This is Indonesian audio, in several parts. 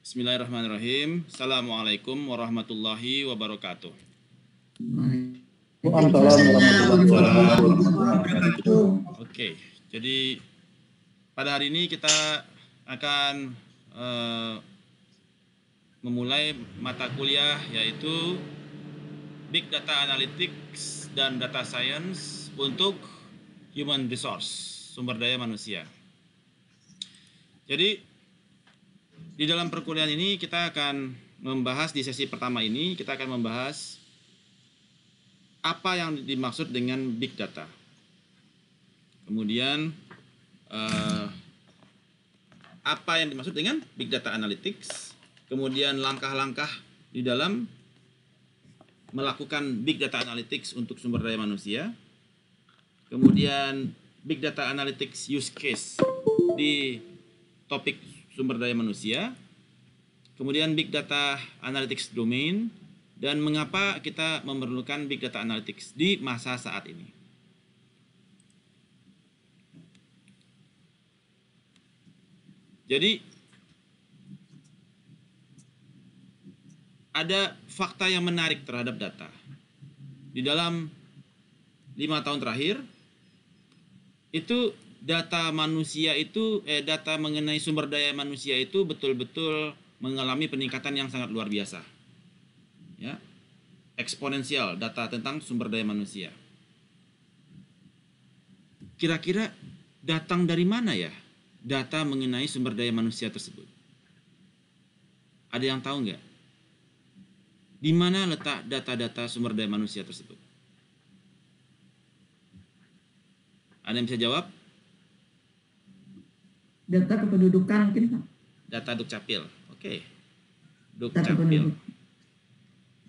Bismillahirrahmanirrahim. Assalamualaikum warahmatullahi wabarakatuh. Oke, jadi pada hari ini kita akan uh, memulai mata kuliah yaitu Big Data Analytics dan Data Science untuk Human Resource, sumber daya manusia. Jadi di dalam perkuliahan ini kita akan membahas di sesi pertama ini kita akan membahas apa yang dimaksud dengan big data. Kemudian eh, apa yang dimaksud dengan big data analytics, kemudian langkah-langkah di dalam melakukan big data analytics untuk sumber daya manusia. Kemudian big data analytics use case di topik sumber daya manusia, kemudian big data analytics domain, dan mengapa kita memerlukan big data analytics di masa saat ini. Jadi ada fakta yang menarik terhadap data. Di dalam lima tahun terakhir itu data manusia itu eh, data mengenai sumber daya manusia itu betul-betul mengalami peningkatan yang sangat luar biasa. Ya. Eksponensial data tentang sumber daya manusia. Kira-kira datang dari mana ya data mengenai sumber daya manusia tersebut? Ada yang tahu nggak? Di mana letak data-data sumber daya manusia tersebut? Ada yang bisa jawab? data kependudukan mungkin Pak. Data Dukcapil. Oke. Okay. Dukcapil.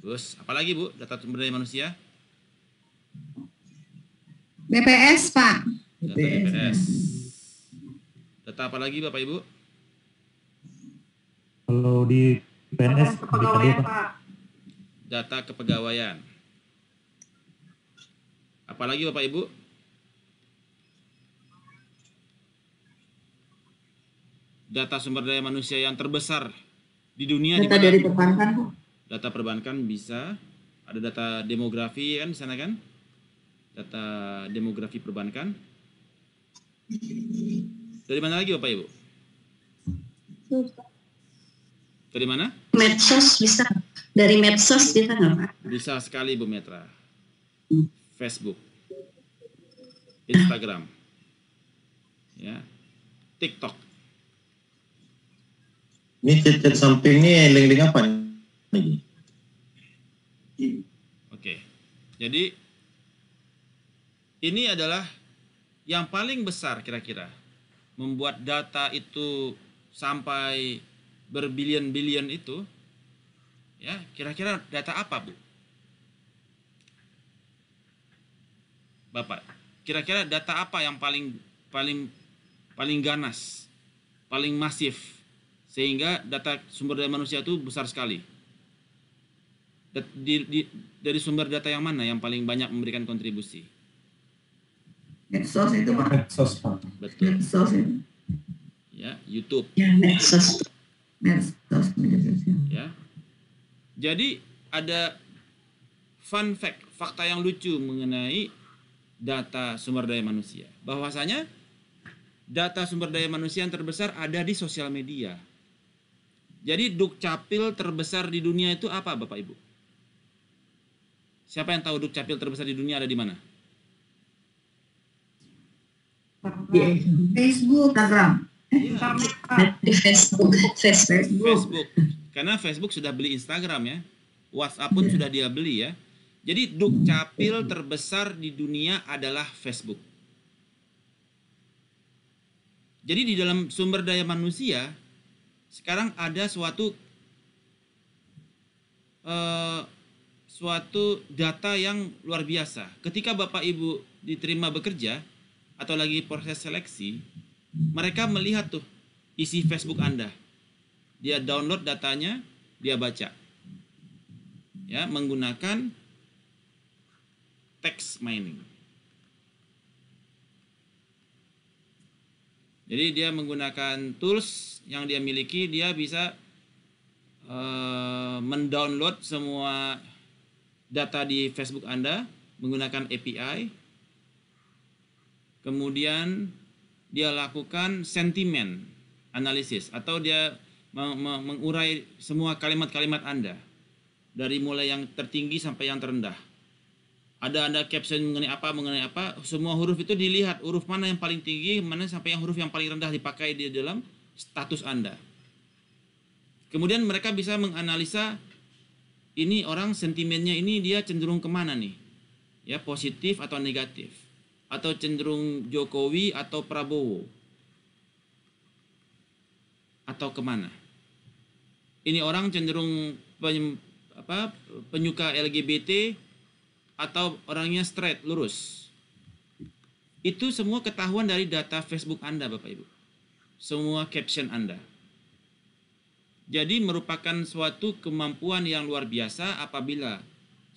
Terus apalagi Bu? Data sumber daya manusia? BPS, Pak. Data BPS. BPS. Data apa lagi Bapak Ibu? Kalau di PNS kepegawaian, Pak. Data kepegawaian. Apalagi Bapak Ibu? data sumber daya manusia yang terbesar di dunia. Data dari gitu. perbankan, Bu. Data perbankan bisa. Ada data demografi kan di sana kan? Data demografi perbankan. Dari mana lagi Bapak Ibu? Dari mana? Medsos bisa. Dari medsos bisa nggak Bisa sekali Bu Metra. Hmm. Facebook. Instagram. Ya. TikTok ini chat samping ini link-link apa nih? Oke. Jadi ini adalah yang paling besar kira-kira membuat data itu sampai berbilion-bilion itu ya kira-kira data apa bu bapak kira-kira data apa yang paling paling paling ganas paling masif sehingga data sumber daya manusia itu besar sekali. Di, di, dari sumber data yang mana yang paling banyak memberikan kontribusi? Medsos itu pak. Medsos pak. Betul. Medsos itu. Ya, YouTube. Ya, medsos. Medsos Ya. Jadi ada fun fact, fakta yang lucu mengenai data sumber daya manusia. Bahwasanya data sumber daya manusia yang terbesar ada di sosial media. Jadi dukcapil terbesar di dunia itu apa Bapak Ibu? Siapa yang tahu dukcapil terbesar di dunia ada di mana? Iya. Facebook, Instagram. Iya. Facebook. Facebook. Facebook. Karena Facebook sudah beli Instagram ya. WhatsApp pun sudah dia beli ya. Jadi dukcapil terbesar di dunia adalah Facebook. Jadi di dalam sumber daya manusia, sekarang ada suatu uh, suatu data yang luar biasa. Ketika Bapak Ibu diterima bekerja atau lagi proses seleksi, mereka melihat tuh isi Facebook Anda. Dia download datanya, dia baca. Ya, menggunakan text mining. Jadi dia menggunakan tools yang dia miliki, dia bisa uh, mendownload semua data di Facebook Anda menggunakan API. Kemudian dia lakukan sentimen analisis atau dia mengurai semua kalimat-kalimat Anda dari mulai yang tertinggi sampai yang terendah ada ada caption mengenai apa mengenai apa semua huruf itu dilihat huruf mana yang paling tinggi mana sampai yang huruf yang paling rendah dipakai di dalam status anda kemudian mereka bisa menganalisa ini orang sentimennya ini dia cenderung kemana nih ya positif atau negatif atau cenderung Jokowi atau Prabowo atau kemana ini orang cenderung penyuka LGBT atau orangnya straight, lurus. Itu semua ketahuan dari data Facebook Anda, Bapak Ibu. Semua caption Anda. Jadi merupakan suatu kemampuan yang luar biasa apabila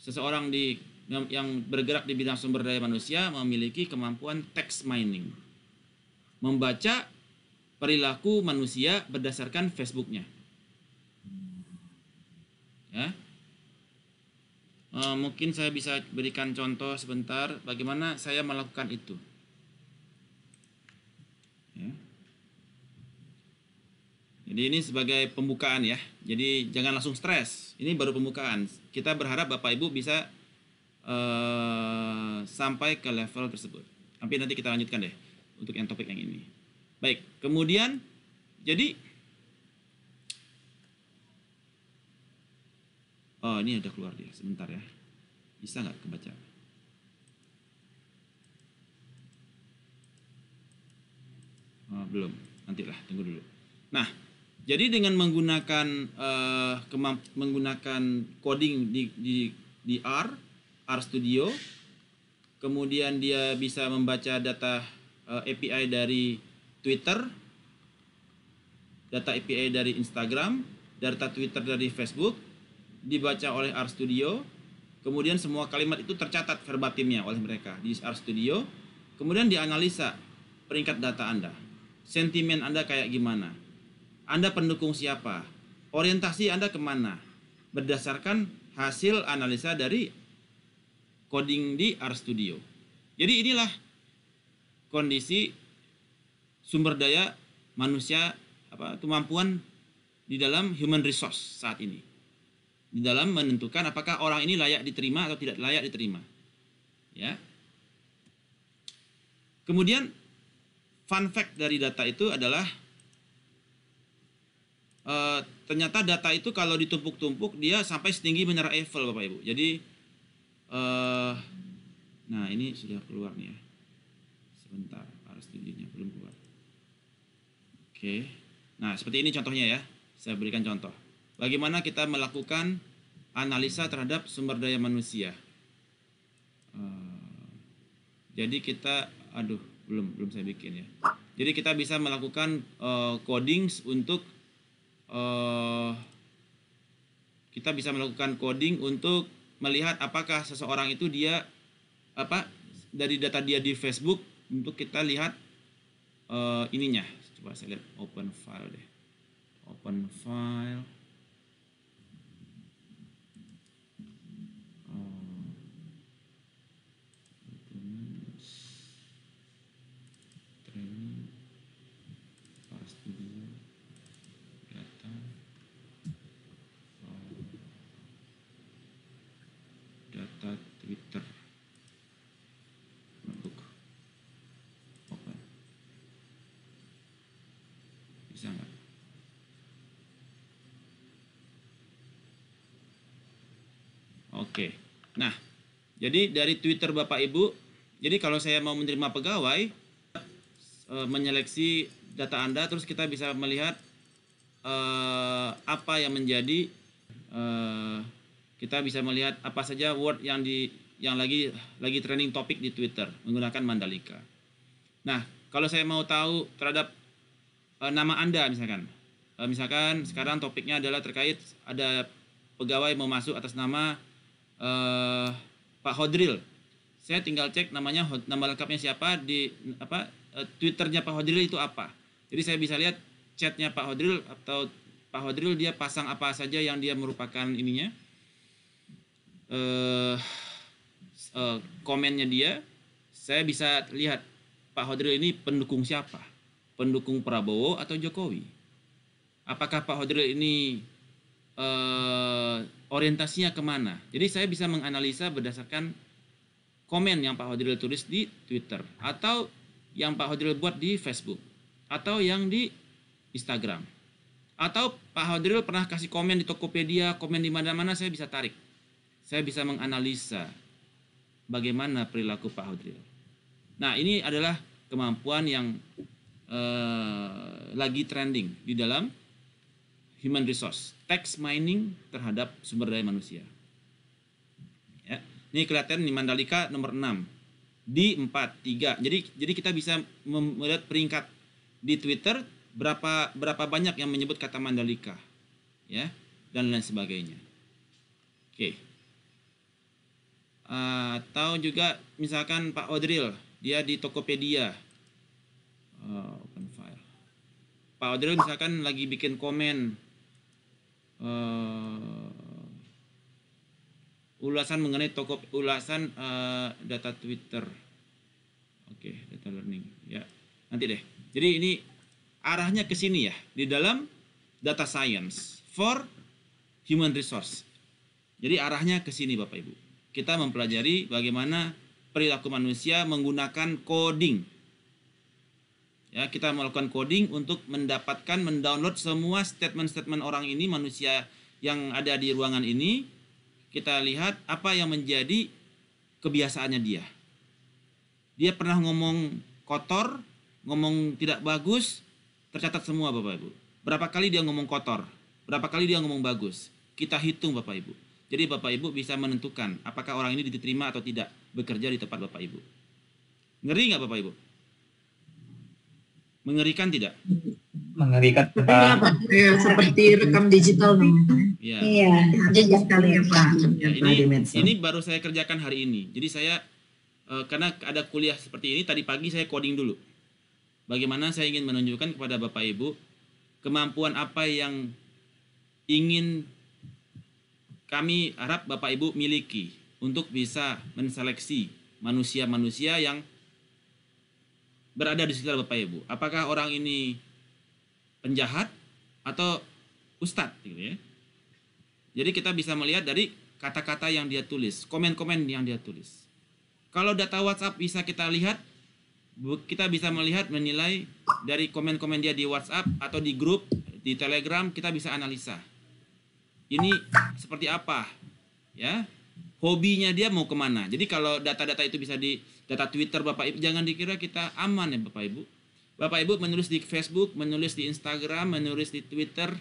seseorang di yang bergerak di bidang sumber daya manusia memiliki kemampuan text mining. Membaca perilaku manusia berdasarkan Facebooknya. Ya, e, mungkin saya bisa berikan contoh sebentar bagaimana saya melakukan itu. Ya. Jadi ini sebagai pembukaan ya. Jadi jangan langsung stres. Ini baru pembukaan. Kita berharap Bapak Ibu bisa e, sampai ke level tersebut. Tapi nanti kita lanjutkan deh untuk yang topik yang ini. Baik, kemudian jadi Oh, ini ada keluar dia. Sebentar ya. Bisa nggak kebaca? Oh, belum. Nantilah, tunggu dulu. Nah, jadi dengan menggunakan uh, menggunakan coding di, di di R, R Studio, kemudian dia bisa membaca data uh, eh, API dari Twitter, data API dari Instagram, data Twitter dari Facebook, dibaca oleh R Studio, kemudian semua kalimat itu tercatat verbatimnya oleh mereka di R Studio, kemudian dianalisa peringkat data Anda, sentimen Anda kayak gimana, Anda pendukung siapa, orientasi Anda kemana, berdasarkan hasil analisa dari coding di R Studio. Jadi inilah kondisi sumber daya manusia apa kemampuan di dalam human resource saat ini di dalam menentukan apakah orang ini layak diterima atau tidak layak diterima. Ya. Kemudian fun fact dari data itu adalah e, ternyata data itu kalau ditumpuk-tumpuk dia sampai setinggi menara Eiffel Bapak Ibu. Jadi e, nah ini sudah keluar nih ya. Sebentar, harus videonya belum keluar. Oke. Nah, seperti ini contohnya ya. Saya berikan contoh bagaimana kita melakukan analisa terhadap sumber daya manusia. Eh, jadi kita, aduh, belum belum saya bikin ya. Jadi kita bisa melakukan uh, codings untuk uh, kita bisa melakukan coding untuk melihat apakah seseorang itu dia apa dari data dia di Facebook untuk kita lihat uh, ininya. Coba saya lihat open file deh. Open file. Oke. Nah, jadi dari Twitter Bapak Ibu, jadi kalau saya mau menerima pegawai, e, menyeleksi data Anda, terus kita bisa melihat e, apa yang menjadi, e, kita bisa melihat apa saja word yang di yang lagi lagi trending topik di Twitter menggunakan Mandalika. Nah, kalau saya mau tahu terhadap e, nama Anda misalkan, e, misalkan sekarang topiknya adalah terkait ada pegawai mau masuk atas nama uh, Pak Hodril. Saya tinggal cek namanya nama lengkapnya siapa di apa uh, Twitternya Pak Hodril itu apa. Jadi saya bisa lihat chatnya Pak Hodril atau Pak Hodril dia pasang apa saja yang dia merupakan ininya uh, uh, komennya dia. Saya bisa lihat Pak Hodril ini pendukung siapa? Pendukung Prabowo atau Jokowi? Apakah Pak Hodril ini eh, orientasinya kemana. Jadi saya bisa menganalisa berdasarkan komen yang Pak Hodril tulis di Twitter atau yang Pak Hodril buat di Facebook atau yang di Instagram atau Pak Hodril pernah kasih komen di Tokopedia, komen di mana-mana saya bisa tarik. Saya bisa menganalisa bagaimana perilaku Pak Hodril. Nah, ini adalah kemampuan yang eh, lagi trending di dalam human resource tax mining terhadap sumber daya manusia. Ya. Ini kelihatan di Mandalika nomor 6 di 4 3. Jadi jadi kita bisa melihat peringkat di Twitter berapa berapa banyak yang menyebut kata Mandalika. Ya, dan lain sebagainya. Oke. Okay. atau juga misalkan Pak Odril, dia di Tokopedia. Oh, open file. Pak Odril misalkan lagi bikin komen uh, ulasan mengenai toko ulasan uh, data Twitter. Oke, okay, data learning. Ya, nanti deh. Jadi ini arahnya ke sini ya di dalam data science for human resource. Jadi arahnya ke sini Bapak Ibu. Kita mempelajari bagaimana perilaku manusia menggunakan coding ya kita melakukan coding untuk mendapatkan mendownload semua statement-statement orang ini manusia yang ada di ruangan ini kita lihat apa yang menjadi kebiasaannya dia dia pernah ngomong kotor ngomong tidak bagus tercatat semua Bapak Ibu berapa kali dia ngomong kotor berapa kali dia ngomong bagus kita hitung Bapak Ibu jadi Bapak Ibu bisa menentukan apakah orang ini diterima atau tidak bekerja di tempat Bapak Ibu. Ngeri nggak Bapak Ibu? Mengerikan tidak? Mengerikan. Seperti Ya, seperti rekam digital. Iya. Iya. sekali ya Pak. Ya, ini, ini baru saya kerjakan hari ini. Jadi saya eh, karena ada kuliah seperti ini tadi pagi saya coding dulu. Bagaimana saya ingin menunjukkan kepada Bapak Ibu kemampuan apa yang ingin kami harap Bapak Ibu miliki untuk bisa menseleksi manusia-manusia yang berada di sekitar Bapak Ibu. Apakah orang ini penjahat atau ustadz gitu ya. Jadi kita bisa melihat dari kata-kata yang dia tulis, komen-komen yang dia tulis. Kalau data WhatsApp bisa kita lihat, kita bisa melihat menilai dari komen-komen dia di WhatsApp atau di grup, di Telegram kita bisa analisa. Ini seperti apa? Ya hobinya dia mau kemana. Jadi kalau data-data itu bisa di data Twitter Bapak Ibu, jangan dikira kita aman ya Bapak Ibu. Bapak Ibu menulis di Facebook, menulis di Instagram, menulis di Twitter,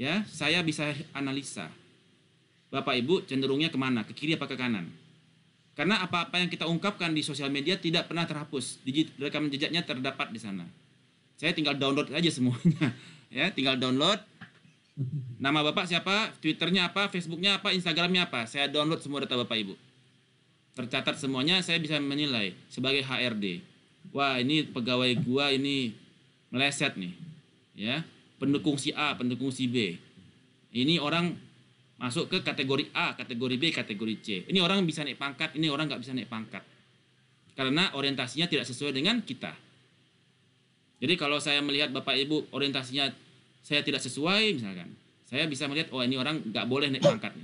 ya saya bisa analisa. Bapak Ibu cenderungnya kemana, ke kiri apa ke kanan. Karena apa-apa yang kita ungkapkan di sosial media tidak pernah terhapus, Digit, rekam jejaknya terdapat di sana. Saya tinggal download aja semuanya, ya tinggal download, Nama Bapak siapa? Twitternya apa? Facebooknya apa? Instagramnya apa? Saya download semua data Bapak Ibu. Tercatat semuanya, saya bisa menilai sebagai HRD. Wah, ini pegawai gua ini meleset nih. Ya, pendukung si A, pendukung si B. Ini orang masuk ke kategori A, kategori B, kategori C. Ini orang bisa naik pangkat, ini orang nggak bisa naik pangkat. Karena orientasinya tidak sesuai dengan kita. Jadi kalau saya melihat Bapak Ibu orientasinya saya tidak sesuai misalkan saya bisa melihat oh ini orang nggak boleh naik pangkat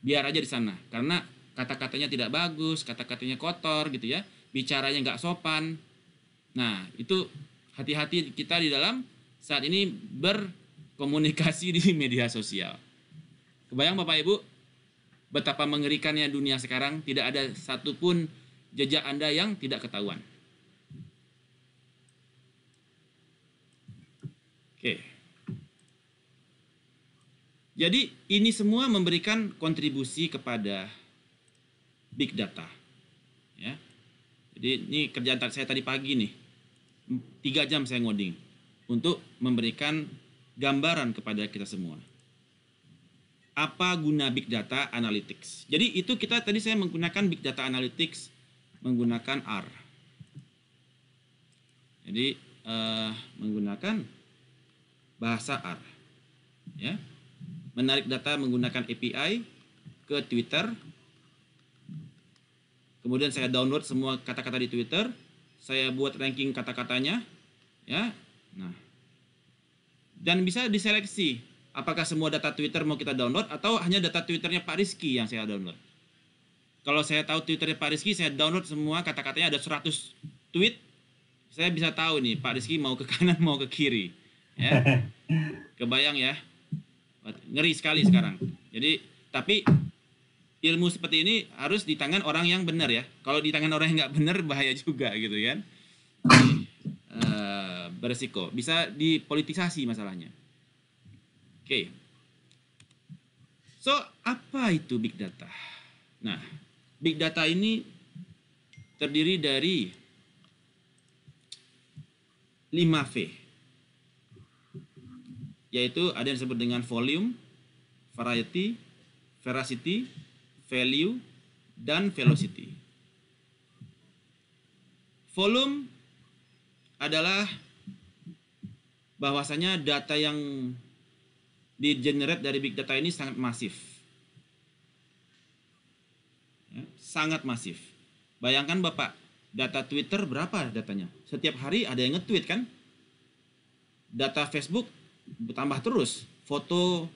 biar aja di sana karena kata-katanya tidak bagus kata-katanya kotor gitu ya bicaranya nggak sopan nah itu hati-hati kita di dalam saat ini berkomunikasi di media sosial kebayang bapak ibu betapa mengerikannya dunia sekarang tidak ada satupun jejak anda yang tidak ketahuan oke okay. Jadi ini semua memberikan kontribusi kepada big data. Ya. Jadi ini kerjaan saya tadi pagi nih. Tiga jam saya ngoding untuk memberikan gambaran kepada kita semua. Apa guna big data analytics? Jadi itu kita tadi saya menggunakan big data analytics menggunakan R. Jadi uh, menggunakan bahasa R. Ya menarik data menggunakan API ke Twitter. Kemudian saya download semua kata-kata di Twitter, saya buat ranking kata-katanya, ya. Nah, dan bisa diseleksi apakah semua data Twitter mau kita download atau hanya data Twitternya Pak Rizky yang saya download. Kalau saya tahu Twitternya Pak Rizky, saya download semua kata-katanya ada 100 tweet, saya bisa tahu nih Pak Rizky mau ke kanan mau ke kiri, ya. Kebayang ya. Ngeri sekali sekarang. Jadi tapi ilmu seperti ini harus di tangan orang yang benar ya. Kalau di tangan orang yang nggak benar bahaya juga gitu kan. Uh, beresiko. Bisa dipolitisasi masalahnya. Oke. Okay. So, apa itu big data? Nah, big data ini terdiri dari 5V yaitu ada yang disebut dengan volume, variety, veracity, value, dan velocity. Volume adalah bahwasanya data yang di generate dari big data ini sangat masif. Ya, sangat masif. Bayangkan Bapak, data Twitter berapa datanya? Setiap hari ada yang nge-tweet kan? Data Facebook bertambah terus. Foto,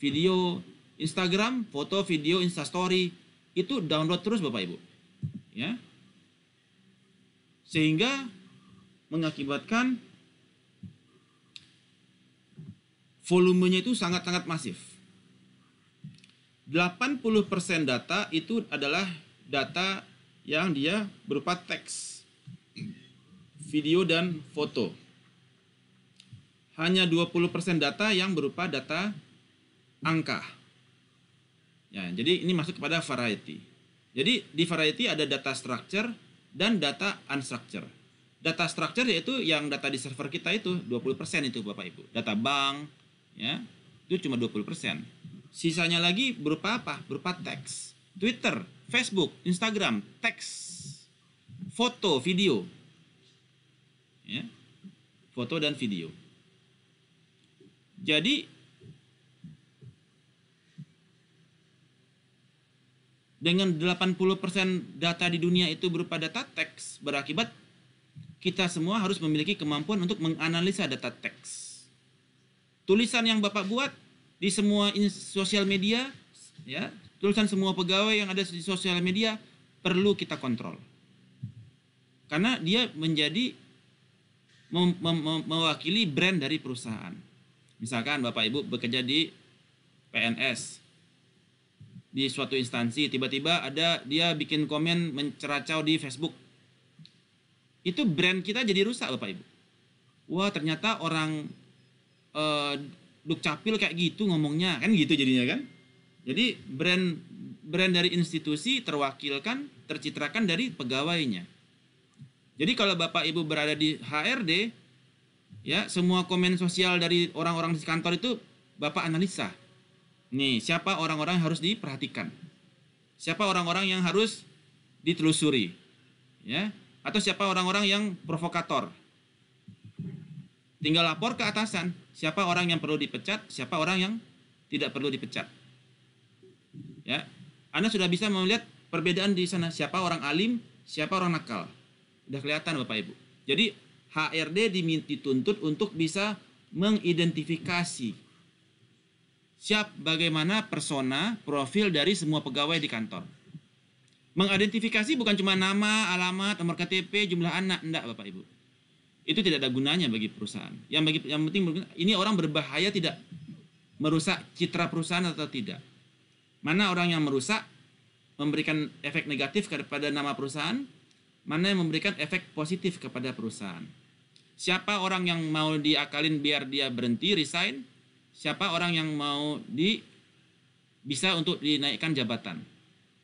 video, Instagram, foto, video, Instastory, itu download terus Bapak Ibu. Ya. Sehingga mengakibatkan volumenya itu sangat-sangat masif. 80% data itu adalah data yang dia berupa teks, video dan foto hanya 20% data yang berupa data angka. Ya, jadi ini masuk kepada variety. Jadi di variety ada data structure dan data unstructure. Data structure yaitu yang data di server kita itu 20% itu Bapak Ibu. Data bank ya, itu cuma 20%. Sisanya lagi berupa apa? Berupa teks. Twitter, Facebook, Instagram, teks. Foto, video. Ya. Foto dan video. Jadi dengan 80% data di dunia itu berupa data teks berakibat kita semua harus memiliki kemampuan untuk menganalisa data teks. Tulisan yang Bapak buat di semua sosial media ya, tulisan semua pegawai yang ada di sosial media perlu kita kontrol. Karena dia menjadi mewakili brand dari perusahaan. Misalkan Bapak Ibu bekerja di PNS di suatu instansi tiba-tiba ada dia bikin komen menceracau di Facebook. Itu brand kita jadi rusak Bapak Ibu. Wah, ternyata orang eh, Dukcapil kayak gitu ngomongnya, kan gitu jadinya kan? Jadi brand brand dari institusi terwakilkan, tercitrakan dari pegawainya. Jadi kalau Bapak Ibu berada di HRD, ya semua komen sosial dari orang-orang di kantor itu Bapak analisa. Nih, siapa orang-orang yang harus diperhatikan? Siapa orang-orang yang harus ditelusuri? Ya, atau siapa orang-orang yang provokator? Tinggal lapor ke atasan, siapa orang yang perlu dipecat, siapa orang yang tidak perlu dipecat. Ya. Anda sudah bisa melihat perbedaan di sana siapa orang alim, siapa orang nakal. Sudah kelihatan Bapak Ibu. Jadi HRD dituntut untuk bisa mengidentifikasi siap bagaimana persona, profil dari semua pegawai di kantor. Mengidentifikasi bukan cuma nama, alamat, nomor KTP, jumlah anak, enggak Bapak Ibu. Itu tidak ada gunanya bagi perusahaan. Yang bagi yang penting ini orang berbahaya tidak merusak citra perusahaan atau tidak. Mana orang yang merusak memberikan efek negatif kepada nama perusahaan, mana yang memberikan efek positif kepada perusahaan. Siapa orang yang mau diakalin biar dia berhenti resign? Siapa orang yang mau di bisa untuk dinaikkan jabatan?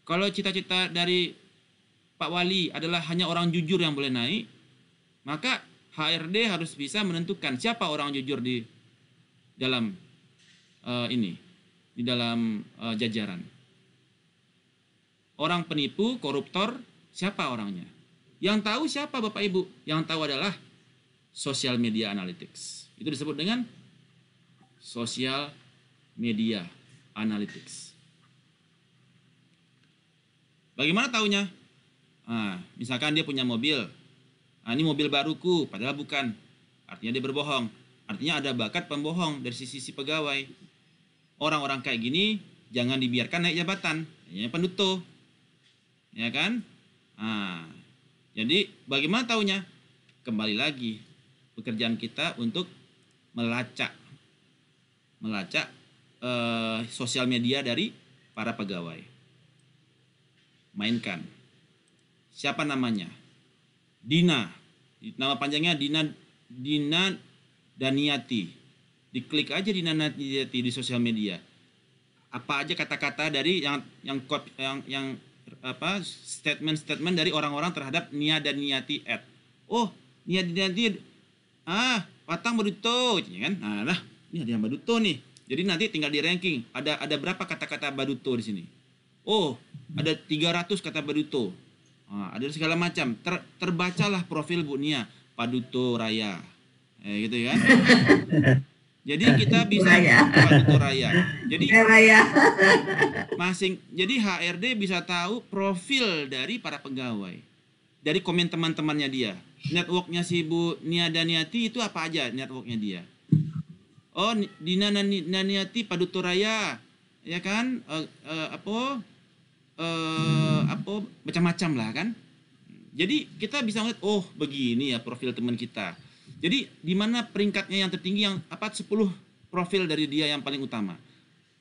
Kalau cita-cita dari Pak Wali adalah hanya orang jujur yang boleh naik, maka HRD harus bisa menentukan siapa orang jujur di dalam uh, ini, di dalam uh, jajaran. Orang penipu, koruptor, siapa orangnya? Yang tahu siapa Bapak Ibu? Yang tahu adalah social media analytics. Itu disebut dengan social media analytics. Bagaimana tahunya? Nah, misalkan dia punya mobil. Nah, ini mobil baruku, padahal bukan. Artinya dia berbohong. Artinya ada bakat pembohong dari sisi si pegawai. Orang-orang kayak gini jangan dibiarkan naik jabatan. Ya, penduto. Ya kan? Nah, jadi bagaimana taunya? Kembali lagi pekerjaan kita untuk melacak melacak eh, sosial media dari para pegawai. Mainkan. Siapa namanya? Dina. Nama panjangnya Dina Dina Daniati. Diklik aja Dina Daniati di sosial media. Apa aja kata-kata dari yang yang yang yang apa statement-statement dari orang-orang terhadap Nia Daniati at. Oh, Nia Daniati ah Patang baduto ya kan nah lah ini ada yang baduto nih jadi nanti tinggal di ranking ada ada berapa kata-kata baduto di sini oh ada 300 kata baduto nah, ada segala macam Ter, terbacalah profil bu Nia, paduto raya eh, gitu ya kan? jadi kita bisa raya. paduto raya jadi eh, raya. masing jadi HRD bisa tahu profil dari para pegawai dari komen teman-temannya dia networknya si Bu Nia Daniati itu apa aja networknya dia? Oh, Dina Naniati Padutoraya, ya kan? Uh, uh, apa? Uh, apa? Macam-macam lah kan? Jadi kita bisa melihat, oh begini ya profil teman kita. Jadi di mana peringkatnya yang tertinggi yang apa 10 profil dari dia yang paling utama.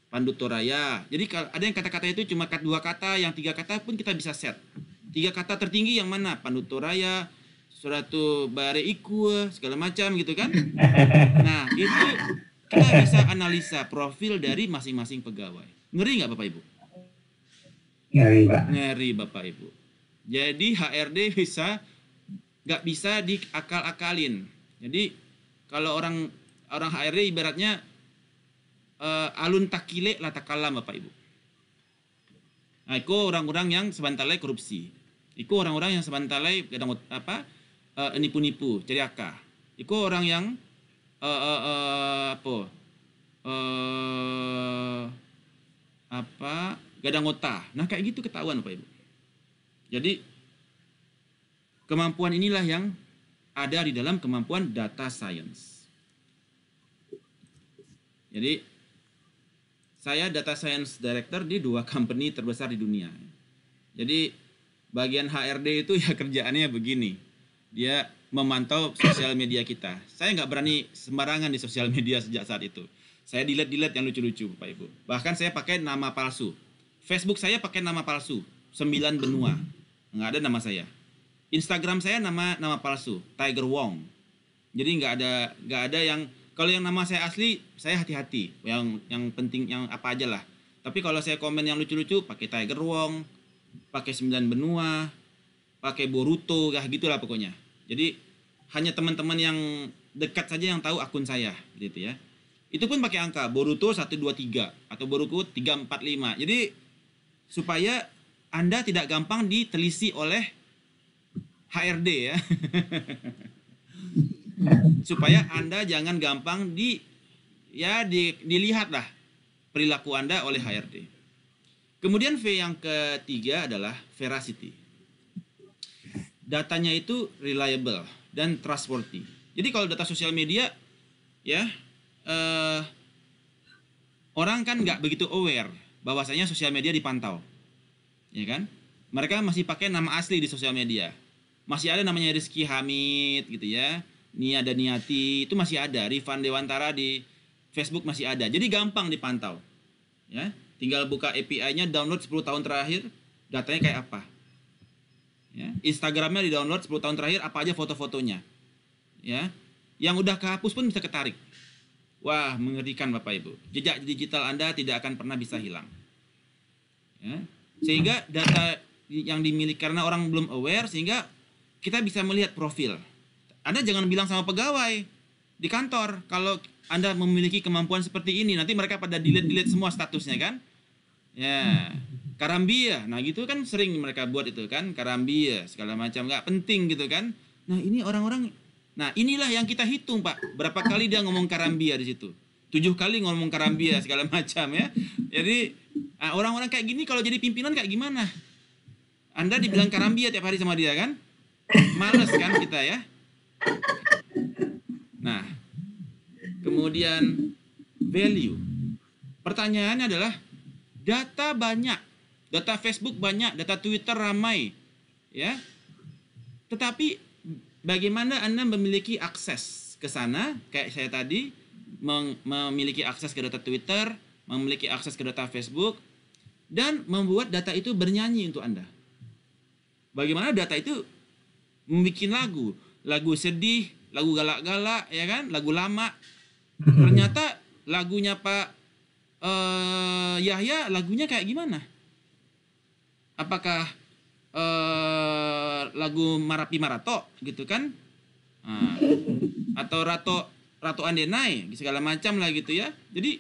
Pandutoraya. Jadi ada yang kata-kata itu cuma dua kata, yang tiga kata pun kita bisa set. Tiga kata tertinggi yang mana? Pandutoraya, suratu iku segala macam gitu kan. Nah itu kita bisa analisa profil dari masing-masing pegawai. Ngeri nggak Bapak Ibu? Ngeri Pak. Ngeri Bapak Ibu. Jadi HRD bisa nggak bisa diakal-akalin. Jadi kalau orang orang HRD ibaratnya uh, alun takile lah takalam Bapak Ibu. Nah, itu orang-orang yang sebentar lagi korupsi. Itu orang-orang yang sebentar lagi apa uh, nipu-nipu, akah? Iku orang yang uh, uh, uh, apa? Uh, apa? Gadang otak. Nah, kayak gitu ketahuan Bapak Ibu. Jadi kemampuan inilah yang ada di dalam kemampuan data science. Jadi saya data science director di dua company terbesar di dunia. Jadi bagian HRD itu ya kerjaannya begini dia memantau sosial media kita. Saya nggak berani sembarangan di sosial media sejak saat itu. Saya delete-delete yang lucu-lucu, Bapak Ibu. Bahkan saya pakai nama palsu. Facebook saya pakai nama palsu. Sembilan benua. Nggak ada nama saya. Instagram saya nama nama palsu. Tiger Wong. Jadi nggak ada nggak ada yang kalau yang nama saya asli saya hati-hati. Yang yang penting yang apa aja lah. Tapi kalau saya komen yang lucu-lucu pakai Tiger Wong, pakai sembilan benua, pakai Boruto, kayak gitulah pokoknya jadi hanya teman-teman yang dekat saja yang tahu akun saya gitu ya. Itu pun pakai angka Boruto 123 atau Boruto 345. Jadi supaya Anda tidak gampang ditelisi oleh HRD ya. supaya Anda jangan gampang di ya di, dilihat lah perilaku Anda oleh HRD. Kemudian V yang ketiga adalah veracity datanya itu reliable dan trustworthy. Jadi kalau data sosial media ya uh, orang kan nggak begitu aware bahwasanya sosial media dipantau. Ya kan? Mereka masih pakai nama asli di sosial media. Masih ada namanya Rizky Hamid gitu ya. Nia dan Niati itu masih ada. Rifan Dewantara di Facebook masih ada. Jadi gampang dipantau. Ya, tinggal buka API-nya, download 10 tahun terakhir, datanya kayak apa ya. Instagramnya di download 10 tahun terakhir apa aja foto-fotonya ya yang udah kehapus pun bisa ketarik wah mengerikan bapak ibu jejak digital anda tidak akan pernah bisa hilang ya. sehingga data yang dimiliki karena orang belum aware sehingga kita bisa melihat profil anda jangan bilang sama pegawai di kantor kalau anda memiliki kemampuan seperti ini nanti mereka pada delete delete semua statusnya kan ya karambia nah gitu kan sering mereka buat itu kan karambia segala macam nggak penting gitu kan nah ini orang-orang nah inilah yang kita hitung pak berapa kali dia ngomong karambia di situ tujuh kali ngomong karambia hmm. segala macam ya jadi ah, orang-orang kayak gini kalau jadi pimpinan kayak gimana anda dibilang karambia tiap hari sama dia kan males kan kita ya nah kemudian value pertanyaannya adalah data banyak Data Facebook banyak, data Twitter ramai. Ya. Tetapi bagaimana Anda memiliki akses ke sana kayak saya tadi memiliki akses ke data Twitter, memiliki akses ke data Facebook dan membuat data itu bernyanyi untuk Anda. Bagaimana data itu membuat lagu, lagu sedih, lagu galak-galak ya kan, lagu lama. Ternyata lagunya Pak uh, Yahya lagunya kayak gimana? apakah uh, lagu Marapi Marato gitu kan uh, atau Rato Rato Andenai segala macam lah gitu ya jadi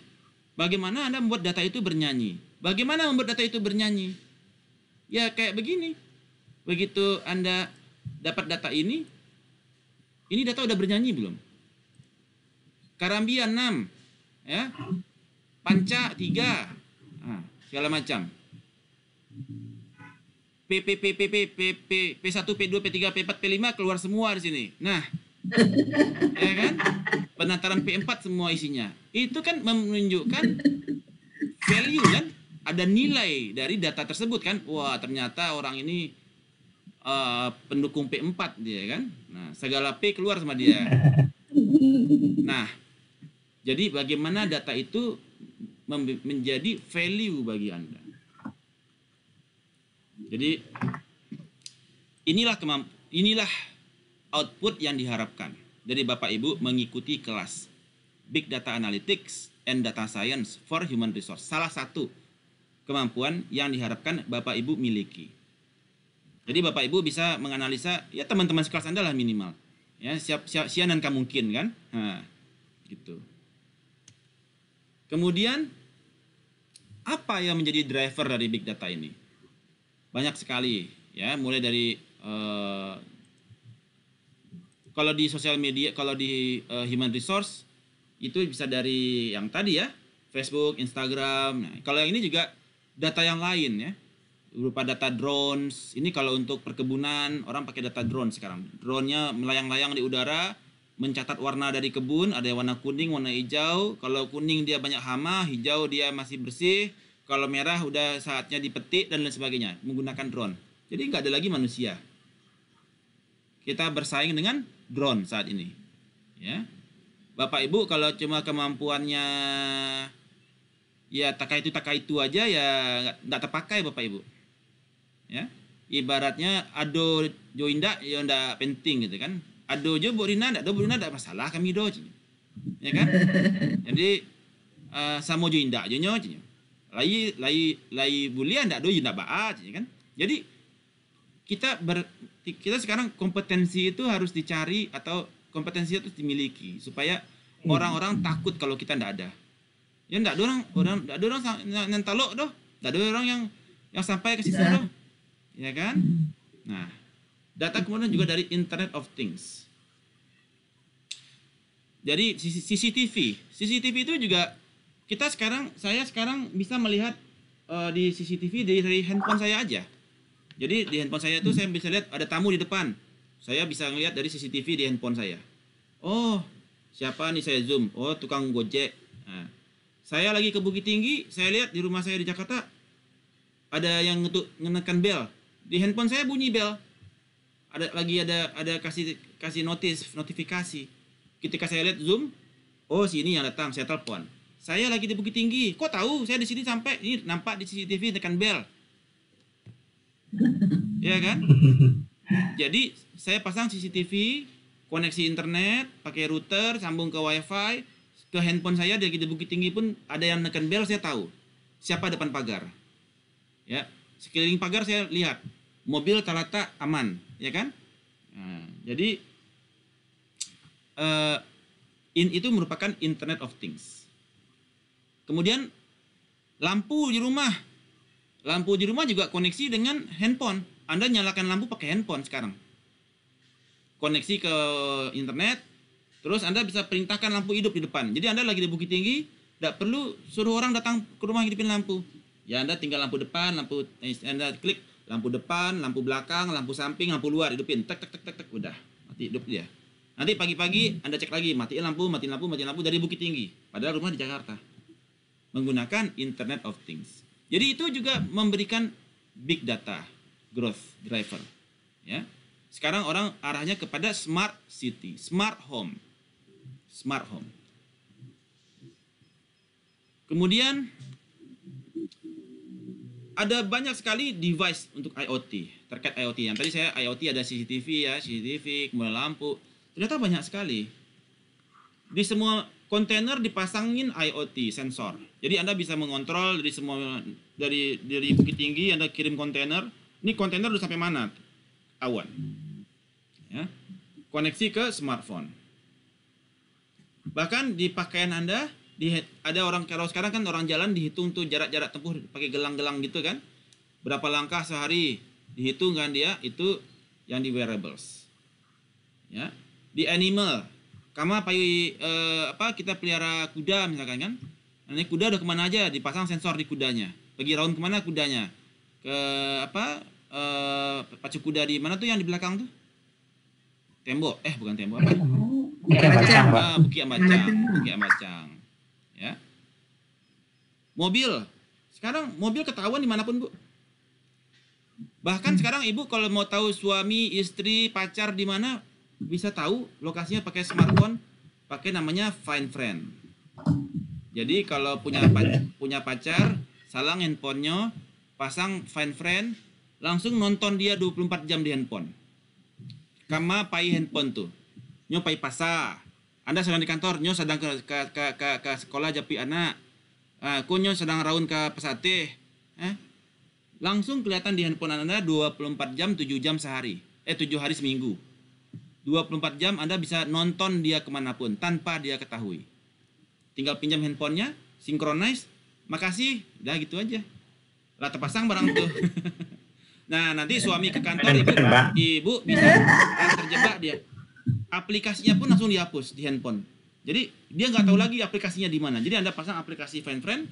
bagaimana anda membuat data itu bernyanyi bagaimana membuat data itu bernyanyi ya kayak begini begitu anda dapat data ini ini data udah bernyanyi belum Karambia 6 ya Panca tiga, nah, segala macam P P P P p P p satu p dua p tiga p empat P lima keluar semua di sini. Nah, ya kan? Penataran p empat semua isinya. Itu kan menunjukkan value kan? Ada nilai dari data tersebut kan? Wah, ternyata orang ini uh, pendukung P4 dia kan? Nah, segala P keluar sama dia. Nah, jadi bagaimana data itu menjadi value bagi Anda? Jadi inilah kemamp inilah output yang diharapkan dari Bapak Ibu mengikuti kelas Big Data Analytics and Data Science for Human Resource. Salah satu kemampuan yang diharapkan Bapak Ibu miliki. Jadi Bapak Ibu bisa menganalisa ya teman-teman sekelas Anda lah minimal. Ya, siap siap sian dan kemungkinan kan? Ha, gitu. Kemudian apa yang menjadi driver dari big data ini? banyak sekali ya mulai dari uh, kalau di sosial media kalau di uh, human resource itu bisa dari yang tadi ya Facebook Instagram nah, kalau yang ini juga data yang lain ya berupa data drones ini kalau untuk perkebunan orang pakai data drone sekarang drone-nya melayang-layang di udara mencatat warna dari kebun ada yang warna kuning warna hijau kalau kuning dia banyak hama hijau dia masih bersih kalau merah udah saatnya dipetik dan lain sebagainya menggunakan drone. Jadi nggak ada lagi manusia. Kita bersaing dengan drone saat ini. Ya. Bapak Ibu kalau cuma kemampuannya ya takai itu takai itu aja ya nggak terpakai Bapak Ibu. Ya. Ibaratnya ado joinda ya ndak penting gitu kan. Ado jo burina ndak ado burina ndak masalah kami do. Ya kan? Jadi uh, samo joinda jo nyo lai lai lai bulian ndak doyun ndak baat ya kan jadi kita ber, kita sekarang kompetensi itu harus dicari atau kompetensi itu dimiliki supaya hmm. orang-orang takut kalau kita ndak ada ya ndak dorong orang orang ndak nentalok doh ndak ada yang yang sampai ke situ iya. doh ya kan nah data kemudian juga dari internet of things jadi CCTV CCTV itu juga kita sekarang saya sekarang bisa melihat uh, di CCTV dari, dari handphone saya aja. Jadi di handphone saya itu saya bisa lihat ada tamu di depan. Saya bisa ngelihat dari CCTV di handphone saya. Oh, siapa nih saya zoom? Oh, tukang Gojek. Nah, saya lagi ke Bukit Tinggi, saya lihat di rumah saya di Jakarta ada yang ngetuk ngenekan bel. Di handphone saya bunyi bel. Ada lagi ada ada kasih kasih notif notifikasi. Ketika saya lihat zoom, oh sini yang datang, saya telepon saya lagi di Bukit Tinggi. Kok tahu saya di sini sampai ini nampak di CCTV tekan bel. Iya kan? Jadi saya pasang CCTV, koneksi internet, pakai router, sambung ke WiFi, ke handphone saya dari di Bukit Tinggi pun ada yang tekan bel saya tahu siapa depan pagar ya sekeliling pagar saya lihat mobil talata aman ya kan nah, jadi uh, in itu merupakan Internet of Things Kemudian lampu di rumah. Lampu di rumah juga koneksi dengan handphone. Anda nyalakan lampu pakai handphone sekarang. Koneksi ke internet, terus Anda bisa perintahkan lampu hidup di depan. Jadi Anda lagi di Bukit Tinggi, tidak perlu suruh orang datang ke rumah hidupin lampu. Ya Anda tinggal lampu depan, lampu eh, Anda klik lampu depan, lampu belakang, lampu samping, lampu luar hidupin. Tek tek tek tek tek udah mati hidup dia. Nanti pagi-pagi Anda cek lagi, matiin lampu, matiin lampu, matiin lampu dari Bukit Tinggi. Padahal rumah di Jakarta menggunakan Internet of Things. Jadi itu juga memberikan big data growth driver. Ya. Sekarang orang arahnya kepada smart city, smart home. Smart home. Kemudian ada banyak sekali device untuk IoT terkait IoT yang tadi saya IoT ada CCTV ya CCTV kemudian lampu ternyata banyak sekali di semua kontainer dipasangin IoT sensor. Jadi Anda bisa mengontrol dari semua dari dari Bukit Tinggi Anda kirim kontainer. Ini kontainer udah sampai mana? Awan. Ya. Koneksi ke smartphone. Bahkan di pakaian Anda di ada orang kalau sekarang kan orang jalan dihitung tuh jarak-jarak tempuh pakai gelang-gelang gitu kan. Berapa langkah sehari dihitung kan dia itu yang di wearables. Ya. Di animal Kama payu eh, apa kita pelihara kuda misalkan kan? Nanti kuda udah kemana aja dipasang sensor di kudanya. Pergi round kemana kudanya? Ke apa? Eh, pacu kuda di mana tuh yang di belakang tuh? Tembok. Eh bukan tembok apa? Bukit macam, Bukit macam. Ah, Bukit Ya. Mobil. Sekarang mobil ketahuan dimanapun, Bu. Bahkan hmm. sekarang ibu kalau mau tahu suami, istri, pacar di mana, bisa tahu lokasinya pakai smartphone pakai namanya Find Friend. Jadi kalau punya pacar, punya pacar, salang handphonenya, pasang Find Friend, langsung nonton dia 24 jam di handphone. Kama pai handphone tuh. Nyo pai pasa. Anda sedang di kantor, nyo sedang ke ke ke, ke, ke sekolah japi anak. Ah, uh, nyo sedang raun ke pesate. Eh? Langsung kelihatan di handphone Anda 24 jam 7 jam sehari. Eh 7 hari seminggu. 24 jam Anda bisa nonton dia kemanapun tanpa dia ketahui. Tinggal pinjam handphonenya, synchronize, makasih, udah gitu aja. Lah terpasang barang tuh. nah nanti suami ke kantor ibu, ibu bisa terjebak dia. Aplikasinya pun langsung dihapus di handphone. Jadi dia nggak tahu lagi aplikasinya di mana. Jadi Anda pasang aplikasi friend friend,